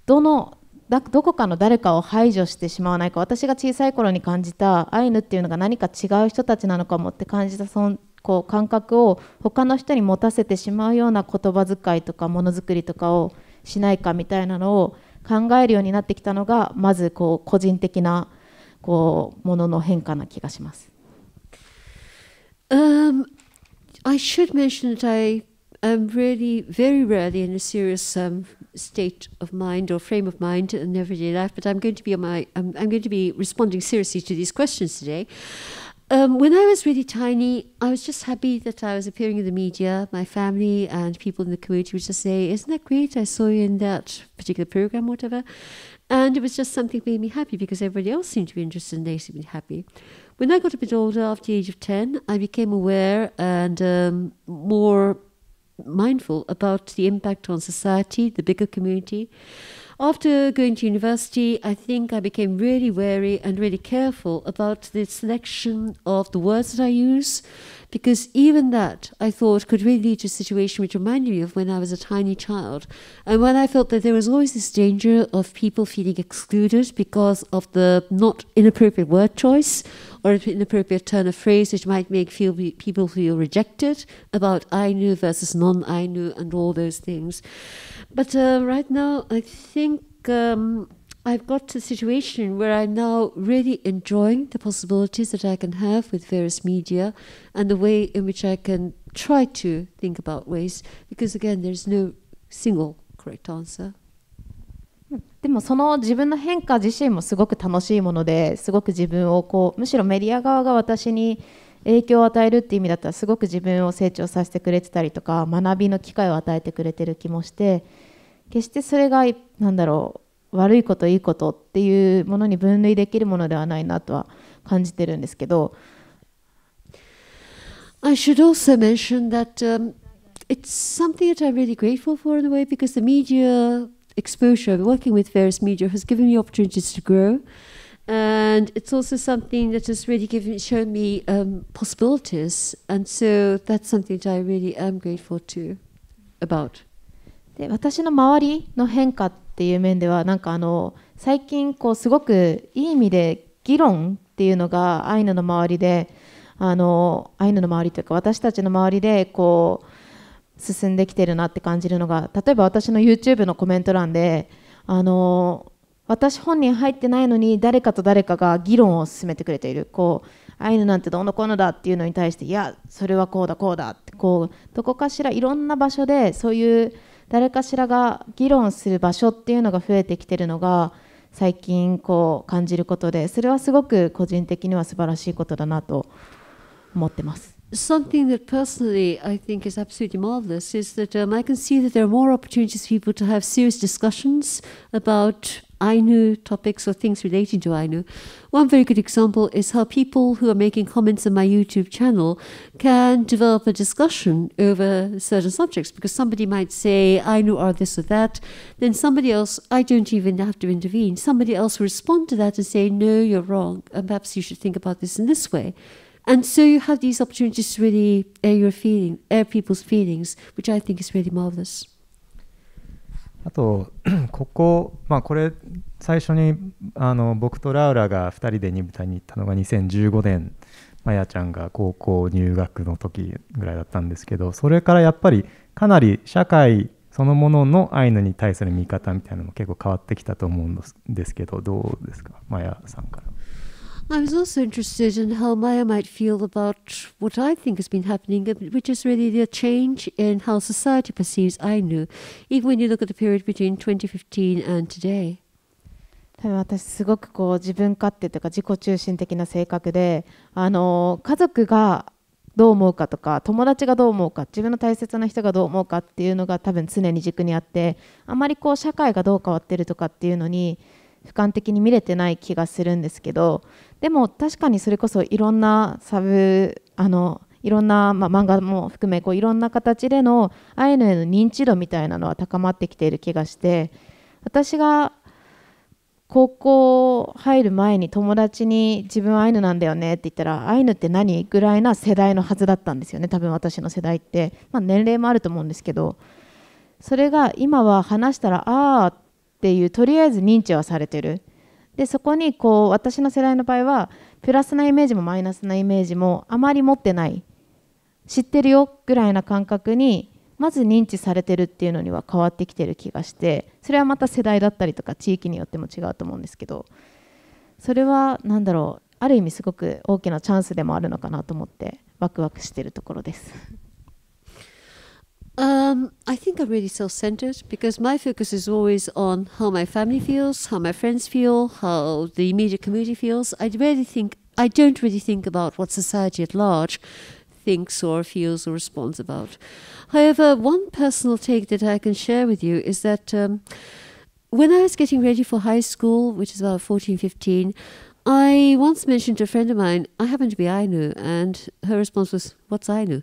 どのだどこかの誰かを排除してしまわないか私が小さい頃に感じたアイヌっていうのが何か違う人たちなのかもって感じたそのこう感覚を他の人に持たせてしまうような言葉遣いとかものづくりとかをしないかみたいなのを考えるようになってきたのがまずこう個人的なこうものの変化な気がします。Um, I should mention that I am really very rarely in a serious um, state of mind or frame of mind in everyday life, but I'm going to be on my I'm, I'm going to be responding seriously to these questions today. Um, when I was really tiny, I was just happy that I was appearing in the media. My family and people in the community would just say, Isn't that great? I saw you in that particular program, whatever. And it was just something that made me happy because everybody else seemed to be interested and they seemed happy. When I got a bit older, after the age of 10, I became aware and um, more mindful about the impact on society, the bigger community. After going to university, I think I became really wary and really careful about the selection of the words that I use, because even that I thought could really lead to a situation which reminded me of when I was a tiny child. And when I felt that there was always this danger of people feeling excluded because of the not inappropriate word choice or an inappropriate turn of phrase which might make feel, people feel rejected about I knew versus non I knew and all those things. But uh, right now, I think um, I've got a situation where I'm now really enjoying the possibilities that I can have with various media and the way in which I can try to think about ways, because again, there's no single correct answer. でもその自分の変化自身もすごく楽しいものですごく自分をこうむしろメディア側が私に影響を与えるっていう意味だったらすごく自分を成長させてくれてたりとか学びの機会を与えてくれてる気もして決してそれが何だろう悪いこといいことっていうものに分類できるものではないなとは感じてるんですけど。I should also mention that、um, it's something that I'm really grateful for in a way because the media exposure, working with various media, has given me opportunities to grow. And it's also something that has really given, shown me um, possibilities. And so that's something that I really am grateful to about. で私の周りの変化っていう面ではなんかあの最近こうすごくいい意味で議論っていうのがアイヌの周りであのアイヌの周りというか私たちの周りでこう進んできてるなって感じるのが例えば私の YouTube のコメント欄であの私本人入ってないのに誰かと誰かが議論を進めてくれているこうアイヌなんてどうのこうのだっていうのに対していやそれはこうだこうだってこうどこかしらいろんな場所でそういう誰かしらが議論する場所っていうのが増えてきてるのが最近こう感じることでそれはすごく個人的には素晴らしいことだなと思ってます。something that personally I think is absolutely marvelous is that um, I can see that there are more opportunities for people to have serious discussions about Ainu topics or things relating to Ainu. One very good example is how people who are making comments on my YouTube channel can develop a discussion over certain subjects because somebody might say Ainu are this or that, then somebody else, I don't even have to intervene, somebody else will respond to that and say, no, you're wrong, and perhaps you should think about this in this way. And so you have these opportunities to really air your feeling, air people's feelings, which I think is really marvelous. あと、ここ、まあ、これ、最初にあの僕とラウラが2人で二部隊に行ったのが2015年、マヤちゃんが高校入学の時ぐらいだったんですけど、それからやっぱりかなり社会そのもののアイヌに対する見方みたいなのも結構変わってきたと思うんですけど、どうですか、マヤさんから。I was also interested in how Maya might feel about what I think has been happening, which is really the change in how society perceives Ainu, even when you look at the period between 2015 and today. 多分私すごくこう自分勝手とか自己中心的な性格であの家族がどう思うかとか友達がどう思うか自分の大切な人がどう思うかっていうのが多分常に軸にあってあまりこう社会がどう変わってるとかっていうのに俯瞰的に見れてない気がするんですけどでも確かにそれこそいろんなサブあのいろんな、まあ、漫画も含めこういろんな形でのアイヌへの認知度みたいなのは高まってきている気がして私が高校入る前に友達に自分アイヌなんだよねって言ったらアイヌって何ぐらいな世代のはずだったんですよね多分私の世代って、まあ、年齢もあると思うんですけどそれが今は話したらああっていうとりあえず認知はされてるでそこにこう私の世代の場合はプラスなイメージもマイナスなイメージもあまり持ってない知ってるよぐらいな感覚にまず認知されてるっていうのには変わってきてる気がしてそれはまた世代だったりとか地域によっても違うと思うんですけどそれは何だろうある意味すごく大きなチャンスでもあるのかなと思ってワクワクしてるところです。Um, I think I'm really self centered because my focus is always on how my family feels, how my friends feel, how the immediate community feels. I really think I don't really think about what society at large thinks or feels or responds about. However, one personal take that I can share with you is that um, when I was getting ready for high school, which is about 14, 15, I once mentioned to a friend of mine, I happen to be Ainu, and her response was, What's Ainu?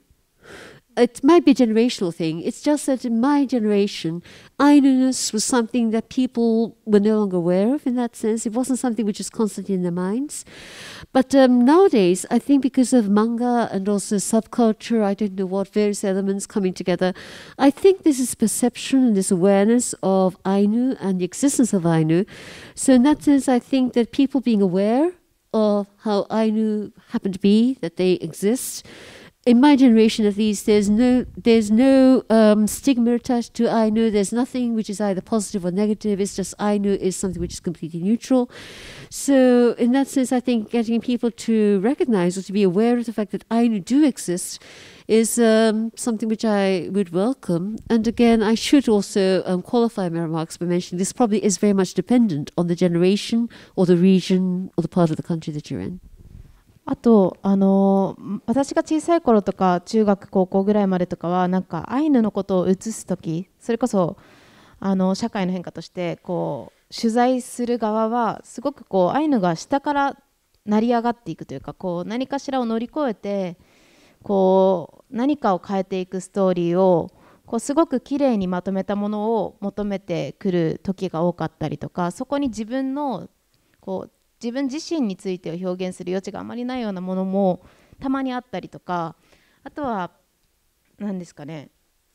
it might be a generational thing. It's just that in my generation, Ainuness was something that people were no longer aware of in that sense. It wasn't something which is constantly in their minds. But um, nowadays, I think because of manga and also subculture, I don't know what, various elements coming together, I think this is perception and this awareness of Ainu and the existence of Ainu. So, in that sense, I think that people being aware of how Ainu happen to be, that they exist, in my generation at least, there's no there's no um, stigma attached to I know. There's nothing which is either positive or negative. It's just I know is something which is completely neutral. So in that sense, I think getting people to recognize or to be aware of the fact that I know do exist is um, something which I would welcome. And again, I should also um, qualify my remarks by mentioning this probably is very much dependent on the generation or the region or the part of the country that you're in. あとあの私が小さい頃とか中学高校ぐらいまでとかはなんかアイヌのことを写す時それこそあの社会の変化としてこう取材する側はすごくこうアイヌが下から成り上がっていくというかこう何かしらを乗り越えてこう何かを変えていくストーリーをこうすごく綺麗にまとめたものを求めてくる時が多かったりとかそこに自分のこう自分自身についてを表現する余地があまりないようなものもたまにあったりとかあとは何ですかね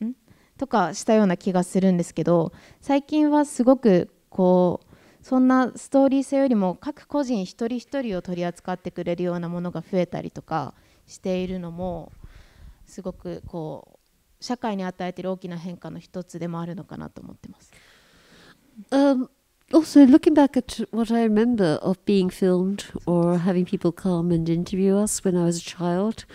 んとかしたような気がするんですけど最近はすごくこうそんなストーリー性よりも各個人一人一人を取り扱ってくれるようなものが増えたりとかしているのもすごくこう社会に与えている大きな変化の一つでもあるのかなと思ってます。Um, also looking back at what I remember of being filmed or having people come and interview us when I was a child,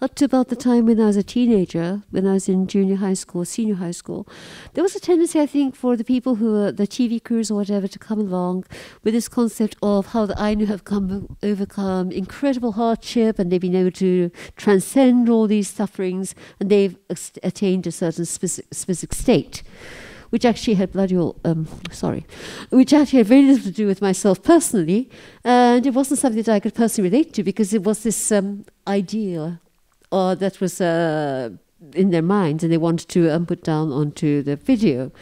up to about the time when I was a teenager, when I was in junior high school, senior high school, there was a tendency, I think, for the people who were the TV crews or whatever to come along with this concept of how the Ainu have come overcome incredible hardship and they've been able to transcend all these sufferings and they've attained a certain specific, specific state which actually had bloody all, um, sorry, which actually had very little to do with myself personally, and it wasn't something that I could personally relate to because it was this um, ideal uh, that was uh, in their minds and they wanted to um, put down onto the video.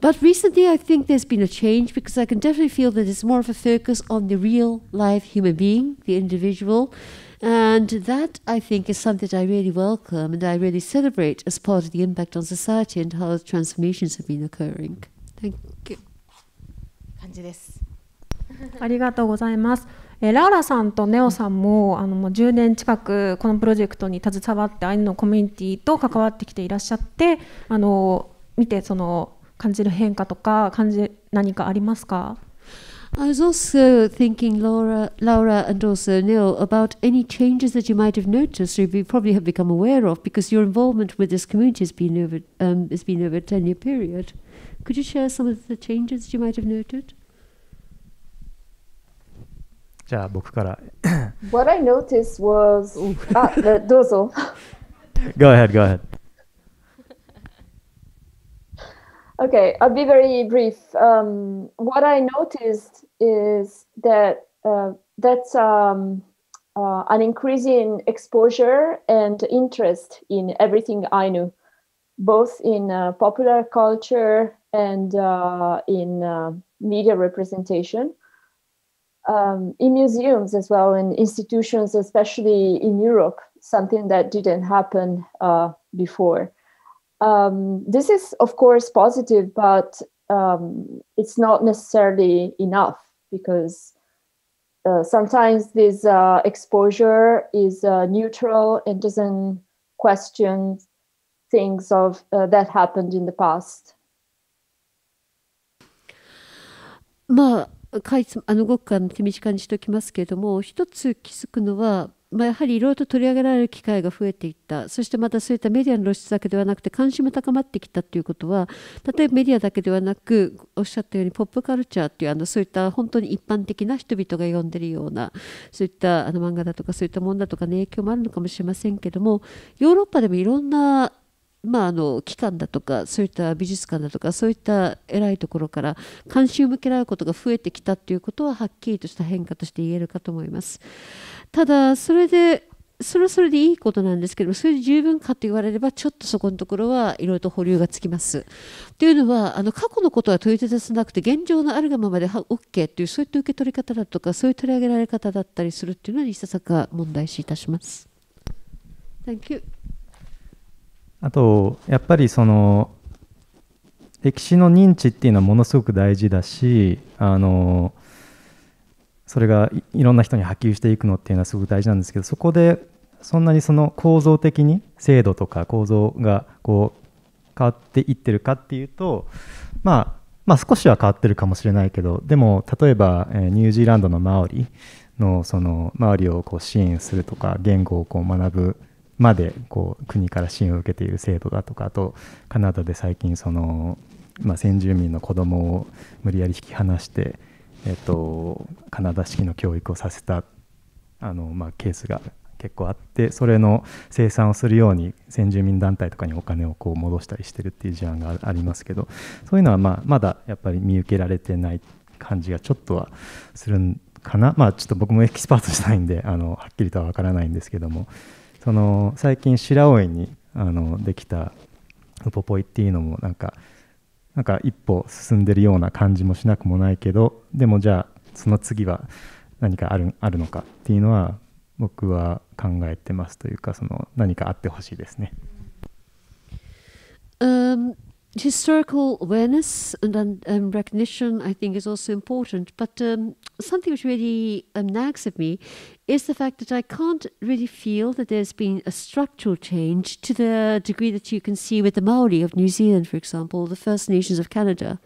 But recently, I think there's been a change because I can definitely feel that it's more of a focus on the real life human being, the individual, And that, I think, is something that I really welcome and I really celebrate as part of the impact on society and how transformations have been occurring. Thank you. 感じです。ありがとうございます。えー、ラーラさんとネオさんもあのもう10年近くこのプロジェクトに携わってアイヌのコミュニティと関わってきていらっしゃってあの見てその感じる変化とか感じ何かありますか I was also thinking, Laura, Laura, and also Neil, about any changes that you might have noticed, or you probably have become aware of, because your involvement with this community has been over um, has been over a ten-year period. Could you share some of the changes that you might have noted? What I noticed was, ah, Go ahead, go ahead. Okay, I'll be very brief. Um, what I noticed is that uh, that's um, uh, an increase in exposure and interest in everything I knew, both in uh, popular culture and uh, in uh, media representation. Um, in museums as well, in institutions, especially in Europe, something that didn't happen uh, before um, this is of course positive but um, it's not necessarily enough because uh, sometimes this uh, exposure is uh, neutral and doesn't question things of uh, that happened in the past まあかいつあのごくあの手短にしておきますけれども一つ気づくのはまあ、やはりいろいろと取り上げられる機会が増えていったそしてまたそういったメディアの露出だけではなくて関心も高まってきたということは例えばメディアだけではなくおっしゃったようにポップカルチャーっていうあのそういった本当に一般的な人々が読んでるようなそういったあの漫画だとかそういったものだとかの影響もあるのかもしれませんけどもヨーロッパでもいろんなまあ、あの機関だとかそういった美術館だとかそういった偉いところから関心を向けられることが増えてきたということははっきりとした変化として言えるかと思います。ただそれでそれはそれでいいことなんですけどそれで十分かと言われればちょっとそこのところはいろいろと保留がつきます。というのはあの過去のことは問い立てさなくて現状のあるがままで OK というそういった受け取り方だとかそういう取り上げられ方だったりするっていうのはいささか問題視いたします。Thank you. あとやっぱりその歴史の認知っていうのはものすごく大事だしあのそれがいろんな人に波及していくのっていうのはすごく大事なんですけどそこでそんなにその構造的に制度とか構造がこう変わっていってるかっていうと、まあ、まあ少しは変わってるかもしれないけどでも例えば、えニュージーランドのマオリのそのマオリをこう支援するとか言語をこう学ぶまでこう国から支援を受けている制度だとかあとカナダで最近その、まあ、先住民の子供を無理やり引き離して、えっと、カナダ式の教育をさせたあの、まあ、ケースが結構あってそれの生産をするように先住民団体とかにお金をこう戻したりしてるっていう事案がありますけどそういうのはまあまだやっぱり見受けられてない感じがちょっとはするかなまあちょっと僕もエキスパートじゃないんであのはっきりとは分からないんですけどもその最近白老にあのできたウポポイっていうのもなんかなんか一歩進んでるような感じもしなくもないけどでもじゃあその次は何かあるあるのかっていうのは僕は考えてますというかその何かあってほしいですね。Um historical awareness and um, recognition, I think, is also important. But um, something which really um, nags at me is the fact that I can't really feel that there's been a structural change to the degree that you can see with the Maori of New Zealand, for example, the First Nations of Canada.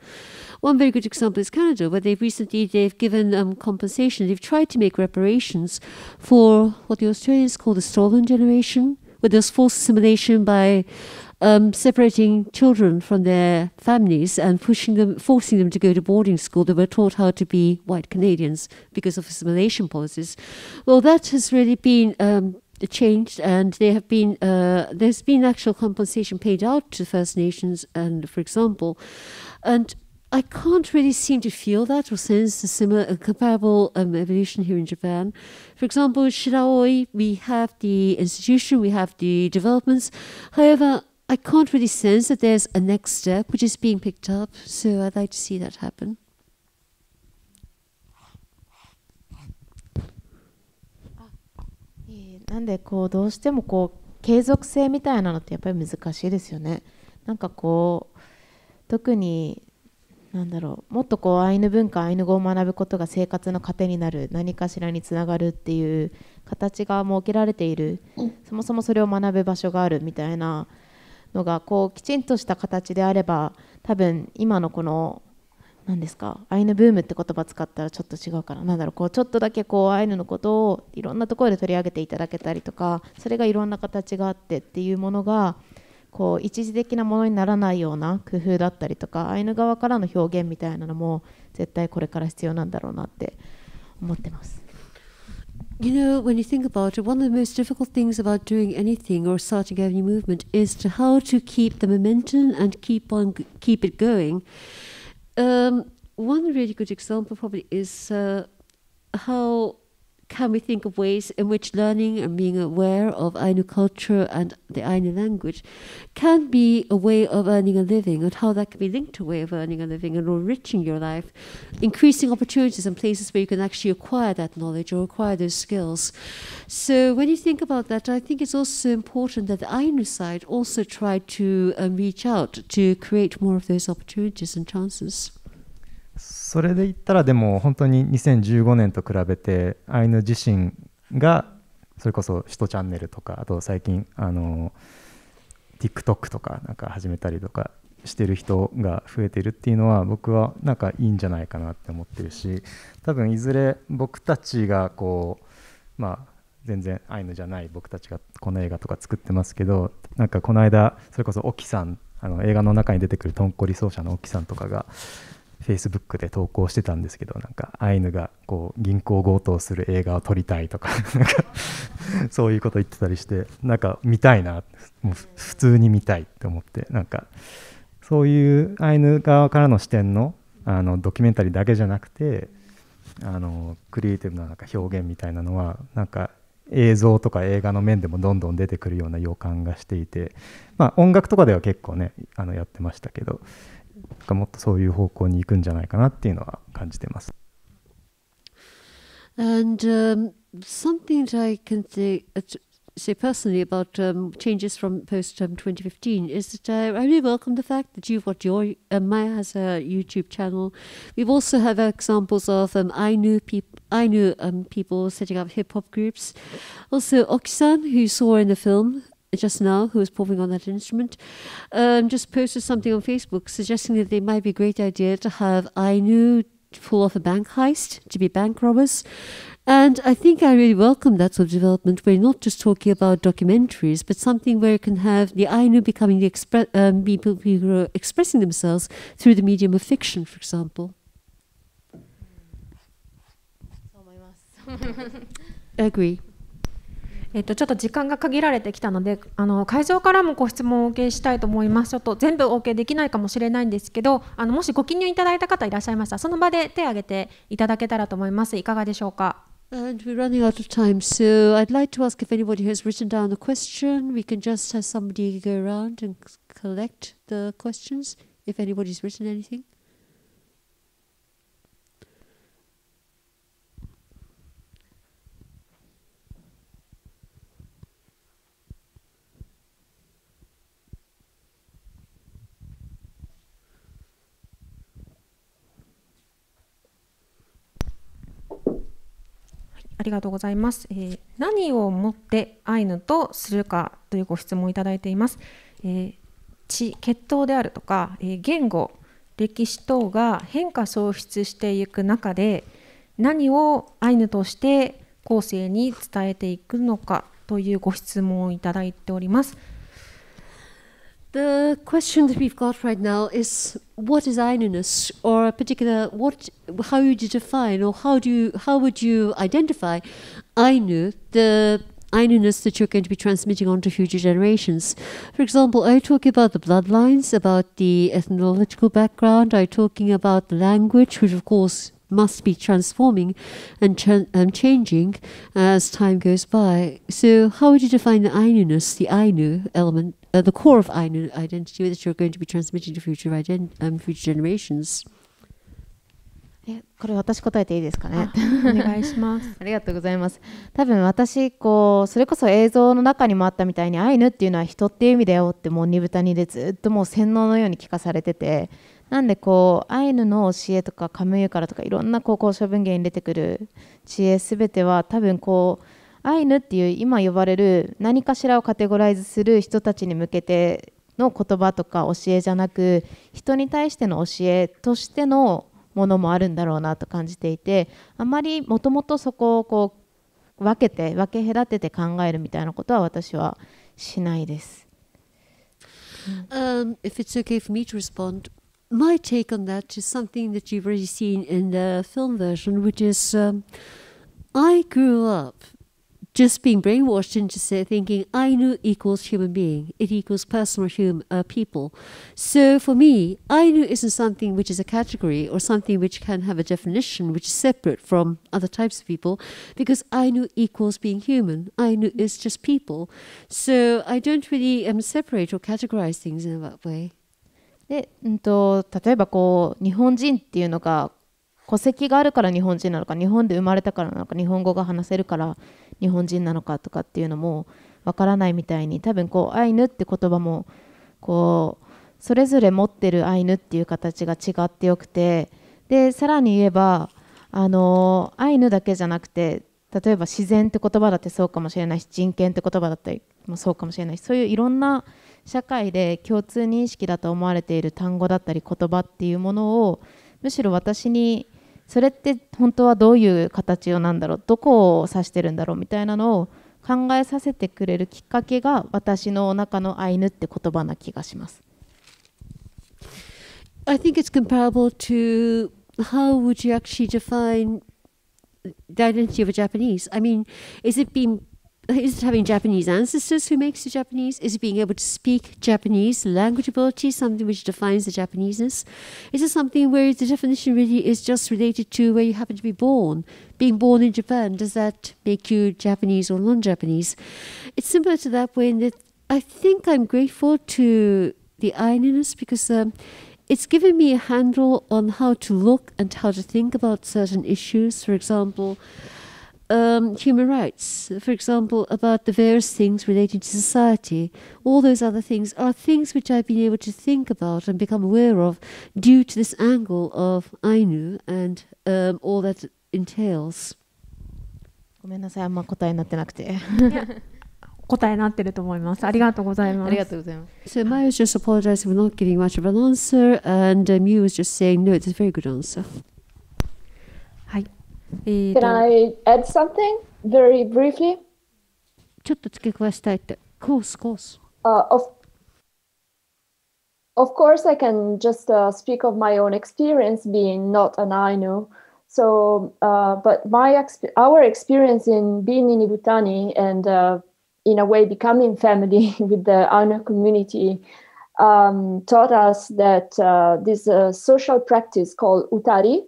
One very good example is Canada, where they've recently they've given um, compensation. They've tried to make reparations for what the Australians call the stolen generation, where there was forced assimilation by um, separating children from their families and pushing them, forcing them to go to boarding school. They were taught how to be white Canadians because of assimilation policies. Well, that has really been um, changed, and there have been uh, there's been actual compensation paid out to First Nations, and for example, and. I can't really seem to feel that or sense a similar, a comparable um, evolution here in Japan. For example, Shiraoi, we have the institution, we have the developments. However, I can't really sense that there's a next step which is being picked up, so I'd like to see that happen. Ah, なんでこうどうしてもこう継続性みたいなのってやっぱり難しいですよね。なんかこう特になんだろうもっとこうアイヌ文化アイヌ語を学ぶことが生活の糧になる何かしらにつながるっていう形が設けられている、そもそもそれを学ぶ場所があるみたいなのがこうきちんとした形であれば多分今のこの何ですかアイヌブームって言葉使ったらちょっと違うかな何だろうこうちょっとだけこうアイヌのことをいろんなところで取り上げていただけたりとかそれがいろんな形があってっていうものがこう一時的なものにならないような工夫だったりとかアイヌ側からの表現みたいなのも絶対これから必要なんだろうなって思ってます。You know, when you think about it, one of the most difficult things about doing anything or starting any movement is to how to keep the momentum and keep on keep it going. Um, one really good example probably is uh, how can we think of ways in which learning and being aware of Ainu culture and the Ainu language can be a way of earning a living, and how that can be linked to a way of earning a living and enriching your life, increasing opportunities and places where you can actually acquire that knowledge or acquire those skills. So when you think about that, I think it's also important that the Ainu side also try to um, reach out to create more of those opportunities and chances. それで言ったらでも本当に2015年と比べてアイヌ自身がそれこそ「首都チャンネル」とかあと最近あの TikTok とかなんか始めたりとかしてる人が増えてるっていうのは僕はなんかいいんじゃないかなって思ってるし多分いずれ僕たちがこうまあ全然アイヌじゃない僕たちがこの映画とか作ってますけどなんかこの間それこそ沖さんあの映画の中に出てくるとんこり奏者の沖さんとかがフェイスブックで投稿してたんですけどなんかアイヌがこう銀行強盗する映画を撮りたいとか そういうこと言ってたりしてなんか見たいなもう普通に見たいって思ってなんかそういうアイヌ側からの視点のあのドキュメンタリーだけじゃなくてあのクリエイティブななんか表現みたいなのはなんか映像とか映画の面でもどんどん出てくるような予感がしていて、まあ、音楽とかでは結構ねあのやってましたけどもっとそういう方向に行くんじゃないかなっていうのは感じてます。And um, something that I can say, say personally about um, changes from post um, 2015 is that uh, I really welcome the fact that you've got your uh, Maya has a YouTube channel. We've also have examples of um, I knew people. I knew um, people setting up hip hop groups. Also, Oksan, who saw in the film, just now, who was probing on that instrument, um, just posted something on Facebook suggesting that it might be a great idea to have I pull off a bank heist, to be bank robbers. And I think I really welcome that sort of development where you're not just talking about documentaries, but something where you can have the Ainu becoming the expre- um, people who are expressing themselves through the medium of fiction, for example. Agree. えっと、ちょっと時間が限られてきたのであの会場からもご質問をお受けしたいと思いますちょっと全部お受けできないかもしれないんですけどあのもしご記入いただいた方いらっしゃいましたその場で手を挙げていただけたらと思いますいかがでしょうか And we're running out of time, so I'd like to ask if anybody has written down a question. We can just have somebody go around and collect the questions if anybody's written anything. ありがとうございます、えー、何をもってアイヌとするかというご質問をいただいています、えー、血血統であるとか、えー、言語歴史等が変化喪失していく中で何をアイヌとして後世に伝えていくのかというご質問をいただいております。The question that we've got right now is what is Ainuness, or a particular what? How would you define, or how do you how would you identify Ainu, the Ainuness that you're going to be transmitting on to future generations? For example, are you talking about the bloodlines, about the ethnological background? Are you talking about the language, which of course must be transforming and ch changing as time goes by? So, how would you define the Ainuness, the Ainu element? uh, the core of identity n i that you're going to be transmitting to future, gen um, future generations. えこれ私答えていいですかねお願いします ありがとうございます多分私こうそれこそ映像の中にもあったみたいにアイヌっていうのは人っていう意味だよってもう二豚にでずっともう洗脳のように聞かされててなんでこうアイヌの教えとかカムイからとかいろんな高校交分文に出てくる知恵すべては多分こうアイヌっていう今呼ばれる何かしらをカテゴライズする人たちに向けての言葉とか教えじゃなく人に対しての教えとしてのものもあるんだろうなと感じていてあまりもともとそこをこう分けて分け隔てて考えるみたいなことは私はしないです。Um, if it's okay for me to respond, my take on that is something that you've already seen in the film version, which is um, I grew up just being brainwashed into say, thinking Ainu equals human being, it equals personal hum, uh, people. So for me, Ainu isn't something which is a category or something which can have a definition which is separate from other types of people, because Ainu equals being human. Ainu is just people. So I don't really um, separate or categorize things in that way. で、うんと、例えばこう日本人っていうのが eh, 戸籍があるから日本人なのか日本で生まれたからなのか日本語が話せるから日本人なのかとかっていうのもわからないみたいに多分こうアイヌって言葉もこうそれぞれ持ってるアイヌっていう形が違ってよくてでさらに言えばあのアイヌだけじゃなくて例えば自然って言葉だってそうかもしれないし人権って言葉だったりもそうかもしれないしそういういろんな社会で共通認識だと思われている単語だったり言葉っていうものをむしろ私にそれって本当はどういう形をなんだろうどこを指してるんだろうみたいなのを考えさせてくれるきっかけが私の中のアイヌって言葉な気がします。I think it's comparable to how would you actually define the identity of a Japanese? I mean, is it being is it having Japanese ancestors who makes you Japanese? Is it being able to speak Japanese? Language ability, something which defines the Japaneseness? Is it something where the definition really is just related to where you happen to be born? Being born in Japan, does that make you Japanese or non Japanese? It's similar to that way in that I think I'm grateful to the Aininess because. Um, it's given me a handle on how to look and how to think about certain issues. For example, um, human rights, for example, about the various things related to society. All those other things are things which I've been able to think about and become aware of due to this angle of Ainu and um, all that entails. so Maya was just apologizing for not giving much of an answer, and Mew um, was just saying, no, it's a very good answer. Can I add something very briefly? ちょっと付け加えたいって。コース、コース。Uh, of, of course, I can just uh, speak of my own experience being not an Ainu. So, uh, but my exp our experience in being in Ibutani and uh, in a way becoming family with the Ainu community um, taught us that uh, this uh, social practice called utari,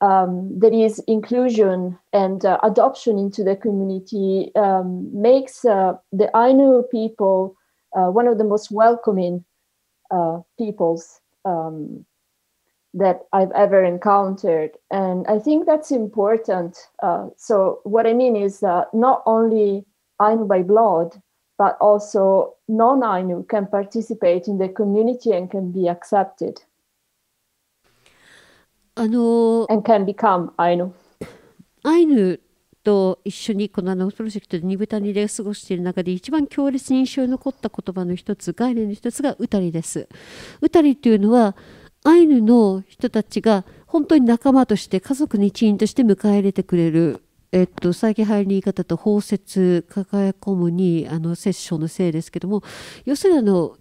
um, that is inclusion and uh, adoption into the community um, makes uh, the Ainu people uh, one of the most welcoming uh, peoples um, that I've ever encountered. And I think that's important. Uh, so, what I mean is not only Ainu by blood, but also non Ainu can participate in the community and can be accepted. あのアイヌアイヌと一緒にこのアナプロジェクトでニブタニで過ごしている中で一番強烈に印象に残った言葉の一つ概念の一つがウタリです。ウタリというのはアイヌの人たちが本当に仲間として家族の一員として迎え入れてくれる、えっと、最近入行り言い方と包摂抱え込むにあのョンのせいですけども要するにあの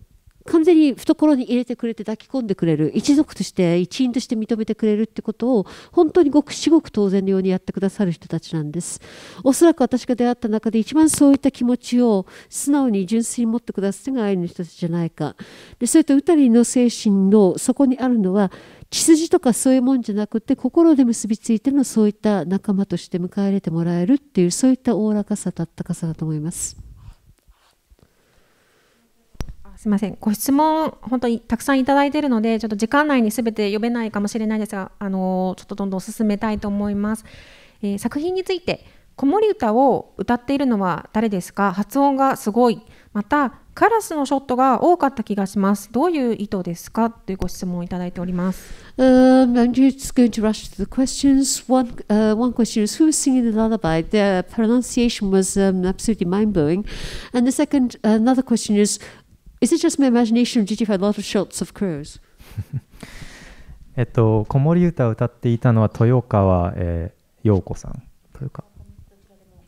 完全に懐に入れてくれて抱き込んでくれる一族として一員として認めてくれるってことを本当にごく至極当然のようにやってくださる人たちなんですおそらく私が出会った中で一番そういった気持ちを素直に純粋に持ってくださるのが愛の人たちじゃないかでそれと歌りの精神のそこにあるのは血筋とかそういうもんじゃなくて心で結びついてのそういった仲間として迎え入れてもらえるっていうそういったおおらかさだったかさだと思います。すいませんご質問本当にたくさんいただいているのでちょっと時間内に全て読めないかもしれないですがあのちょっとどんどん進めたいと思います、えー、作品について子守歌を歌っているのは誰ですか発音がすごいまたカラスのショットが多かった気がしますどういう意図ですかというご質問をいただいております Um, I'm just going to rush to the questions. One, uh, one question is who is singing the lullaby? The i r pronunciation was um, absolutely mind blowing. And the second, another question is Is it just my imagination? Did you have a lot of shots of crows? えっと、子守歌を歌っていたのは豊川、えー、陽子さん。豊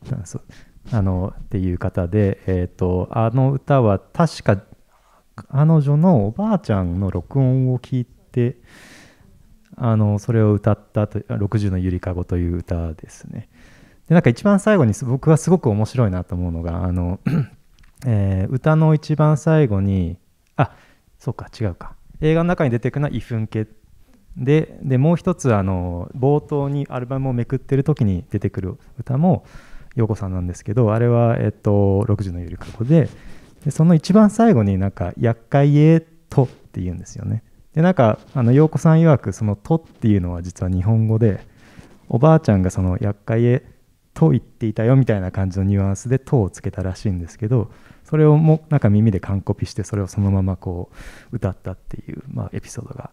川あのっていう方で、えーと、とあの歌は確か彼女のおばあちゃんの録音を聞いてあのそれを歌ったと60のゆりかごという歌ですね。でなんか一番最後に僕はすごく面白いなと思うのがあのえー、歌の一番最後にあそうか違うか映画の中に出てくのは「イフンケ」ででもう一つあの冒頭にアルバムをめくってる時に出てくる歌も陽子さんなんですけどあれは、えっと、60のゆりかごででその一番最後になんか「厄介へと」って言うんですよね。でなんかあの陽子さん曰くその「と」っていうのは実は日本語でおばあちゃんがその「厄介へ」と言っていたよみたいな感じのニュアンスで「と」をつけたらしいんですけどそれをもなんか耳で完コピしてそれをそのままこう歌ったっていう、まあ、エピソードが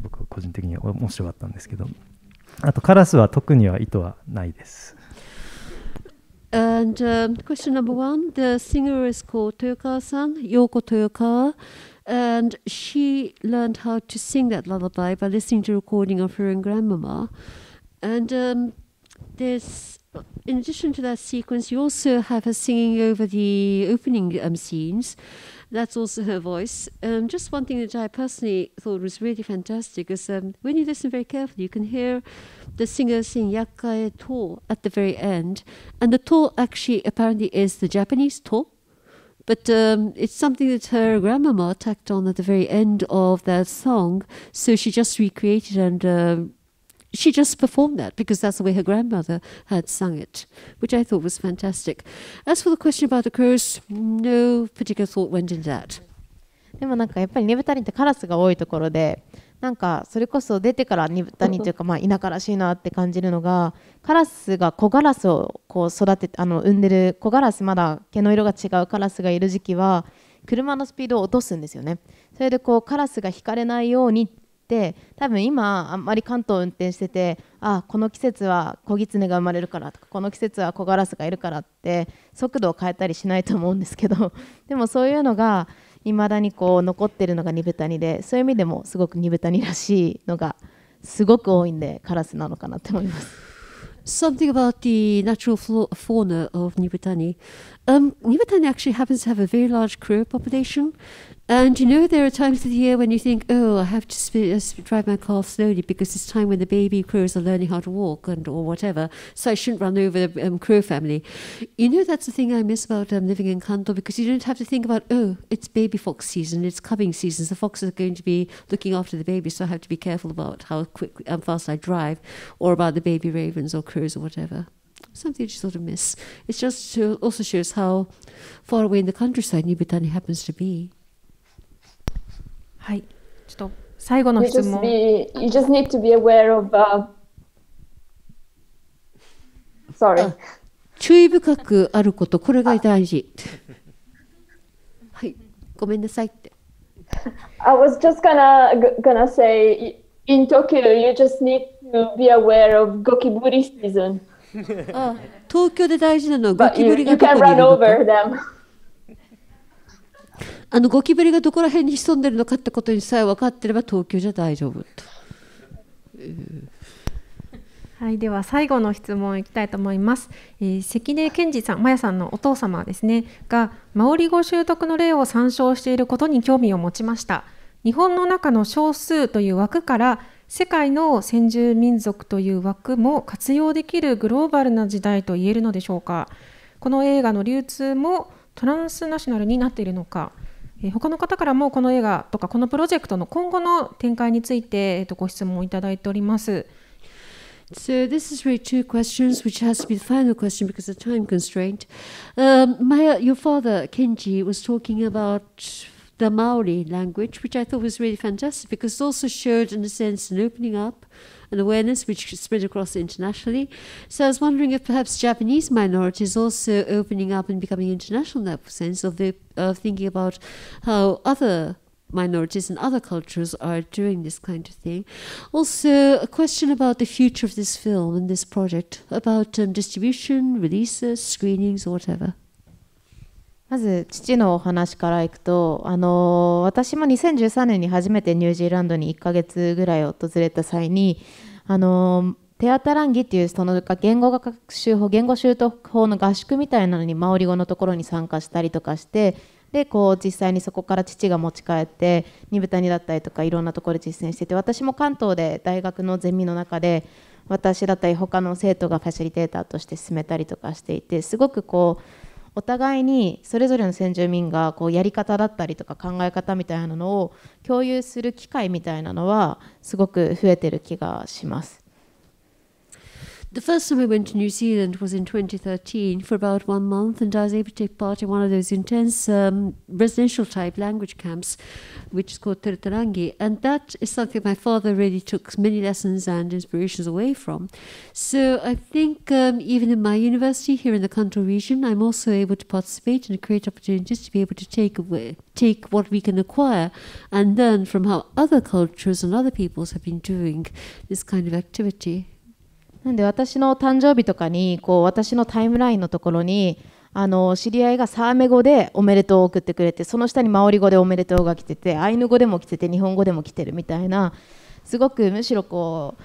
僕個人的に面白かったんですけどあとカラスは特には意図はないです。And uh, question number one the singer is called Toyokawa san, Yoko Toyokawa, and she learned how to sing that lullaby by listening to a recording of her own grandmama. And um, there's in addition to that sequence, you also have her singing over the opening um, scenes. That's also her voice. Um, just one thing that I personally thought was really fantastic is um, when you listen very carefully, you can hear the singer sing Yakae To at the very end. And the To actually apparently is the Japanese To. But um, it's something that her grandmama tacked on at the very end of that song. So she just recreated and uh, she just performed that because that's the way her grandmother had sung it, which I thought was fantastic. As for the question about the crows, no particular thought went into that. でもなんかやっぱりネブタリンってカラスが多いところでなんかそれこそ出てからネブタリンというかまあ田舎らしいなって感じるのがカラスが子ガラスをこう育てあの産んでる子ガラスまだ毛の色が違うカラスがいる時期は車のスピードを落とすんですよねそれでこうカラスが引かれないようにて多分今あんまり関東運転しててあこの季節は子狐が生まれるからとかこの季節は小ガラスがいるからって速度を変えたりしないと思うんですけど でもそういうのがいまだにこう残ってるのが二部谷でそういう意味でもすごく二部谷らしいのがすごく多いんでカラスなのかなって思います。something about the natural fauna of Nibutani. Um, Nibutani actually happens to have a very large crow population, And you know, there are times of the year when you think, oh, I have to uh, sp- drive my car slowly because it's time when the baby crows are learning how to walk and or whatever, so I shouldn't run over the um, crow family. You know, that's the thing I miss about um, living in Kanto because you don't have to think about, oh, it's baby fox season, it's cubbing season, the foxes are going to be looking after the baby, so I have to be careful about how quick and um, fast I drive or about the baby ravens or crows or whatever something you sort of miss. It just also shows how far away in the countryside Nibutani happens to be. はい。ちょっと最後の質問。You just, be, you just need to be aware of、uh... sorry. 注意深くあること、これが大事。はい。ごめんなさいって。I was just gonna gonna say in Tokyo you just need to be aware of gokiburi season. あ、東京で大事なのはゴキブリがどこにいるのか。あのゴキブリがどこら辺に潜んでるのかってことにさえ分かってれば東京じゃ大丈夫と。はい、では最後の質問いきたいと思います。えー、関根健二さん、まやさんのお父様ですねがマオリ語習得の例を参照していることに興味を持ちました。日本の中の少数という枠から世界の先住民族という枠も活用できるグローバルな時代と言えるのでしょうかこの映画の流通もトランスナショナルになっているのかえ他の方からもこの映画とかこのプロジェクトの今後の展開について、えー、とご質問をいただいております。So this is really two questions, which has to be the final question because of time constraint. Um, my, your father Kenji was talking about the Maori language, which I thought was really fantastic because it also showed, in a sense, an opening up and awareness which spread across internationally. So I was wondering if perhaps Japanese minorities also opening up and becoming international in that sense of the thinking about how other minorities and other cultures are doing this kind of thing. Also, a question about the future of this film and this project, about um, distribution, releases, screenings, or whatever. まず父のお話からいくと、あの私も2013年に初めてニュージーランドに1ヶ月ぐらい訪れた際に、あのテアタランギっていうその言語学習法言語習得法の合宿みたいなのにマオリ語のところに参加したりとかしてでこう実際にそこから父が持ち帰って二部谷だったりとかいろんなところで実践してて私も関東で大学のゼミの中で私だったり他の生徒がファシリテーターとして進めたりとかしていてすごくこうお互いにそれぞれの先住民がこうやり方だったりとか考え方みたいなのを共有する機会みたいなのはすごく増えてる気がします。The first time I went to New Zealand was in 2013 for about one month, and I was able to take part in one of those intense um, residential type language camps, which is called Te And that is something my father really took many lessons and inspirations away from. So I think um, even in my university here in the Kanto region, I'm also able to participate and create opportunities to be able to take away, take what we can acquire and learn from how other cultures and other peoples have been doing this kind of activity. なんで私の誕生日とかにこう私のタイムラインのところにあの知り合いがサーメ語でおめでとうを送ってくれてその下にマオリ語でおめでとうが来ててアイヌ語でも来てて日本語でも来てるみたいなすごくむしろこう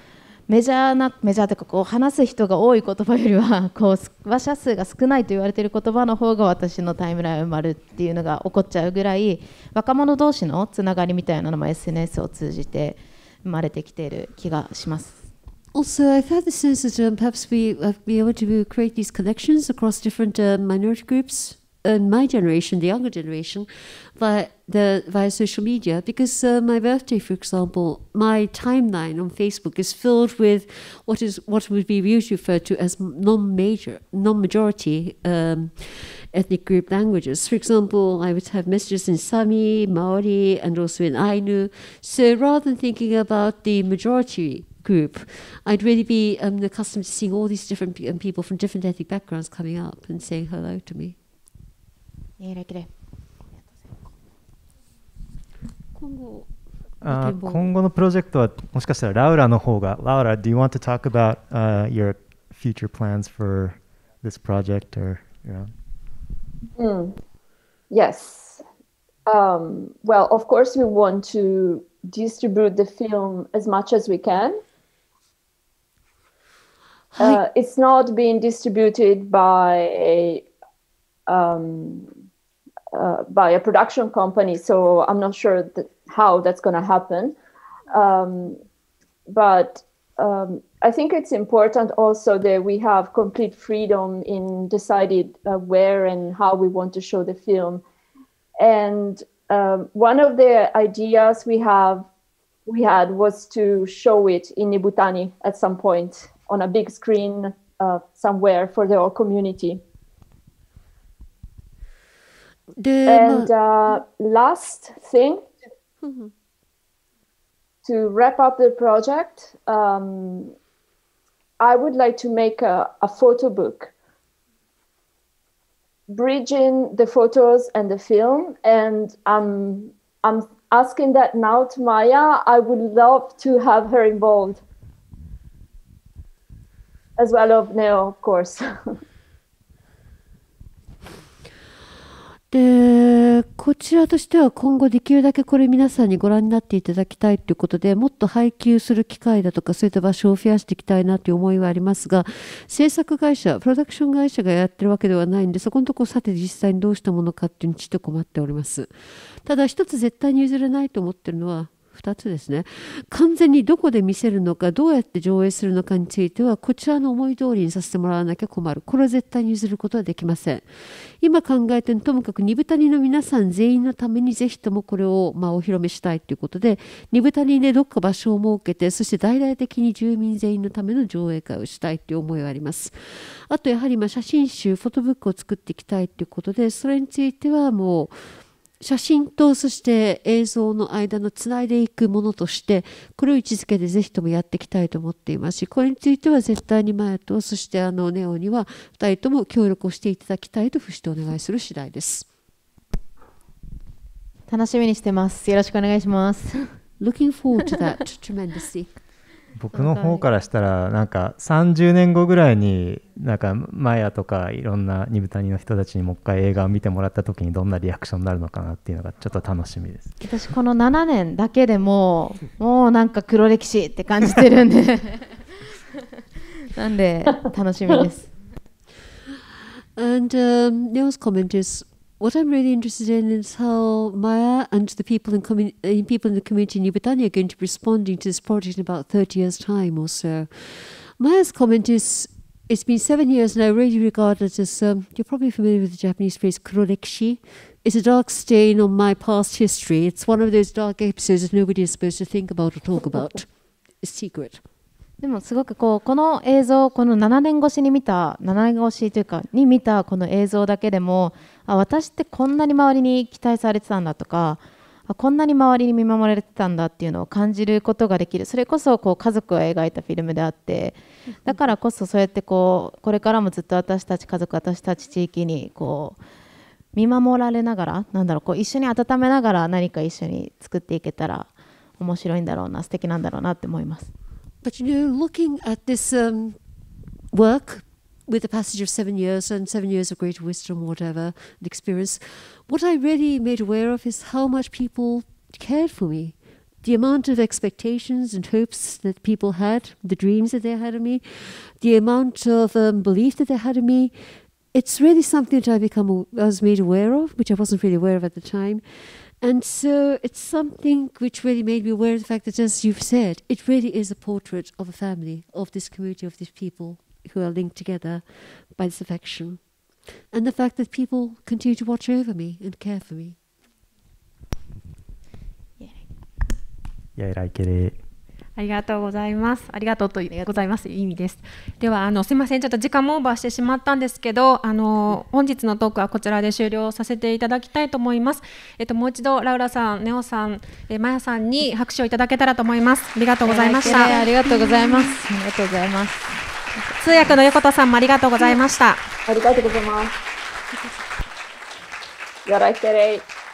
メジャーなメジャーというかこう話す人が多い言葉よりはこう話者数が少ないと言われている言葉の方が私のタイムライン埋まるっていうのが起こっちゃうぐらい若者同士のつながりみたいなのも SNS を通じて生まれてきている気がします。Also, I've had the sense that um, perhaps we have uh, been able to create these connections across different uh, minority groups in my generation, the younger generation, via, the, via social media. Because uh, my birthday, for example, my timeline on Facebook is filled with what is what would be usually referred to as non-major, non-majority um, ethnic group languages. For example, I would have messages in Sami, Maori, and also in Ainu. So rather than thinking about the majority group, I'd really be um, accustomed to seeing all these different p- um, people from different ethnic backgrounds coming up and saying hello to me. Uh, 今後のプロジェクトはもしかしたらラウラの方が、ラウラ、do you want to talk about、uh, your future plans for this project or your own? Mm. Yes. Um, well, of course, we want to distribute the film as much as we can uh, it's not being distributed by a um, uh, by a production company, so I'm not sure that how that's going to happen. Um, but um, I think it's important also that we have complete freedom in deciding uh, where and how we want to show the film. And um, one of the ideas we have we had was to show it in Nibutani at some point on a big screen uh, somewhere for the whole community. The... And uh, last thing mm-hmm. to wrap up the project, um, I would like to make a, a photo book bridging the photos and the film and I'm i'm asking that now to maya i would love to have her involved as well of n o of course. でこちらとしては今後できるだけこれ皆さんにご覧になっていただきたいということでもっと配給する機会だとかそういった場所を増やしていきたいなという思いはありますが制作会社プロダクション会社がやってるわけではないんでそこのところさて実際にどうしたものかっていうのにちょっと困っておりますただ一つ絶対に譲れないと思ってるのは2つですね完全にどこで見せるのかどうやって上映するのかについてはこちらの思い通りにさせてもらわなきゃ困るこれは絶対に譲ることはできません今考えてともかく二部谷の皆さん全員のためにぜひともこれをまお披露目したいということで二部谷でどっか場所を設けてそして大々的に住民全員のための上映会をしたいという思いはありますあとやはりま写真集フォトブックを作っていきたいということでそれについてはもう写真とそして映像の間のつないでいくものとしてこれを位置づけてぜひともやっていきたいと思っていますしこれについては絶対に前とそしてあのネオには2人とも協力をしていただきたいと不してお願いする次第です楽しみにしてますよろしくお願いします Looking forward to that tremendously 僕の方からしたらなんか30年後ぐらいになんかマヤとかいろんな二タ谷の人たちにもう一回映画を見てもらった時にどんなリアクションになるのかなっていうのがちょっと楽しみです私この7年だけでももうなんか黒歴史って感じてるんで なんで楽しみです And、um, Leo's comment is what I'm really interested in is how Maya and the people in, uh, people in the community in New Britannia are going to be responding to this project in about 30 years' time or so. Maya's comment is it's been seven years and I really regard it as um, you're probably familiar with the Japanese phrase kurorekishi. It's a dark stain on my past history. It's one of those dark episodes that nobody is supposed to think about or talk about. It's secret. でもすごくこうこの映像この7年越しに見た7年越しというかに見たこの映像だけでもあ私ってこんなに周りに期待されてたんだとかこんなに周りに見守られてたんだっていうのを感じることができるそれこそこう家族を描いたフィルムであってだからこそそうやってこうこれからもずっと私たち家族私たち地域にこう見守られながらなんだろうこう一緒に温めながら何か一緒に作っていけたら面白いんだろうな素敵なんだろうなって思います。But you know, looking at this um, work with the passage of seven years and seven years of greater wisdom, whatever, and experience, what I really made aware of is how much people cared for me. The amount of expectations and hopes that people had, the dreams that they had of me, the amount of um, belief that they had in me, it's really something that I become I uh, was made aware of, which I wasn't really aware of at the time, and so it's something which really made me aware of the fact that, as you've said, it really is a portrait of a family, of this community, of these people who are linked together by this affection. And the fact that people continue to watch over me and care for me. Yeah, I get it. ありがとうございます。ありがとうとございます。意味です。では、あの、すいません。ちょっと時間もオーバーしてしまったんですけど、あの、本日のトークはこちらで終了させていただきたいと思います。えっと、もう一度、ラウラさん、ネオさん、えまやさんに拍手をいただけたらと思います。ありがとうございました。ありがとうございます。ありがとうございます。通訳の横田さんもありがとうございました。ありがとうございます。よろしく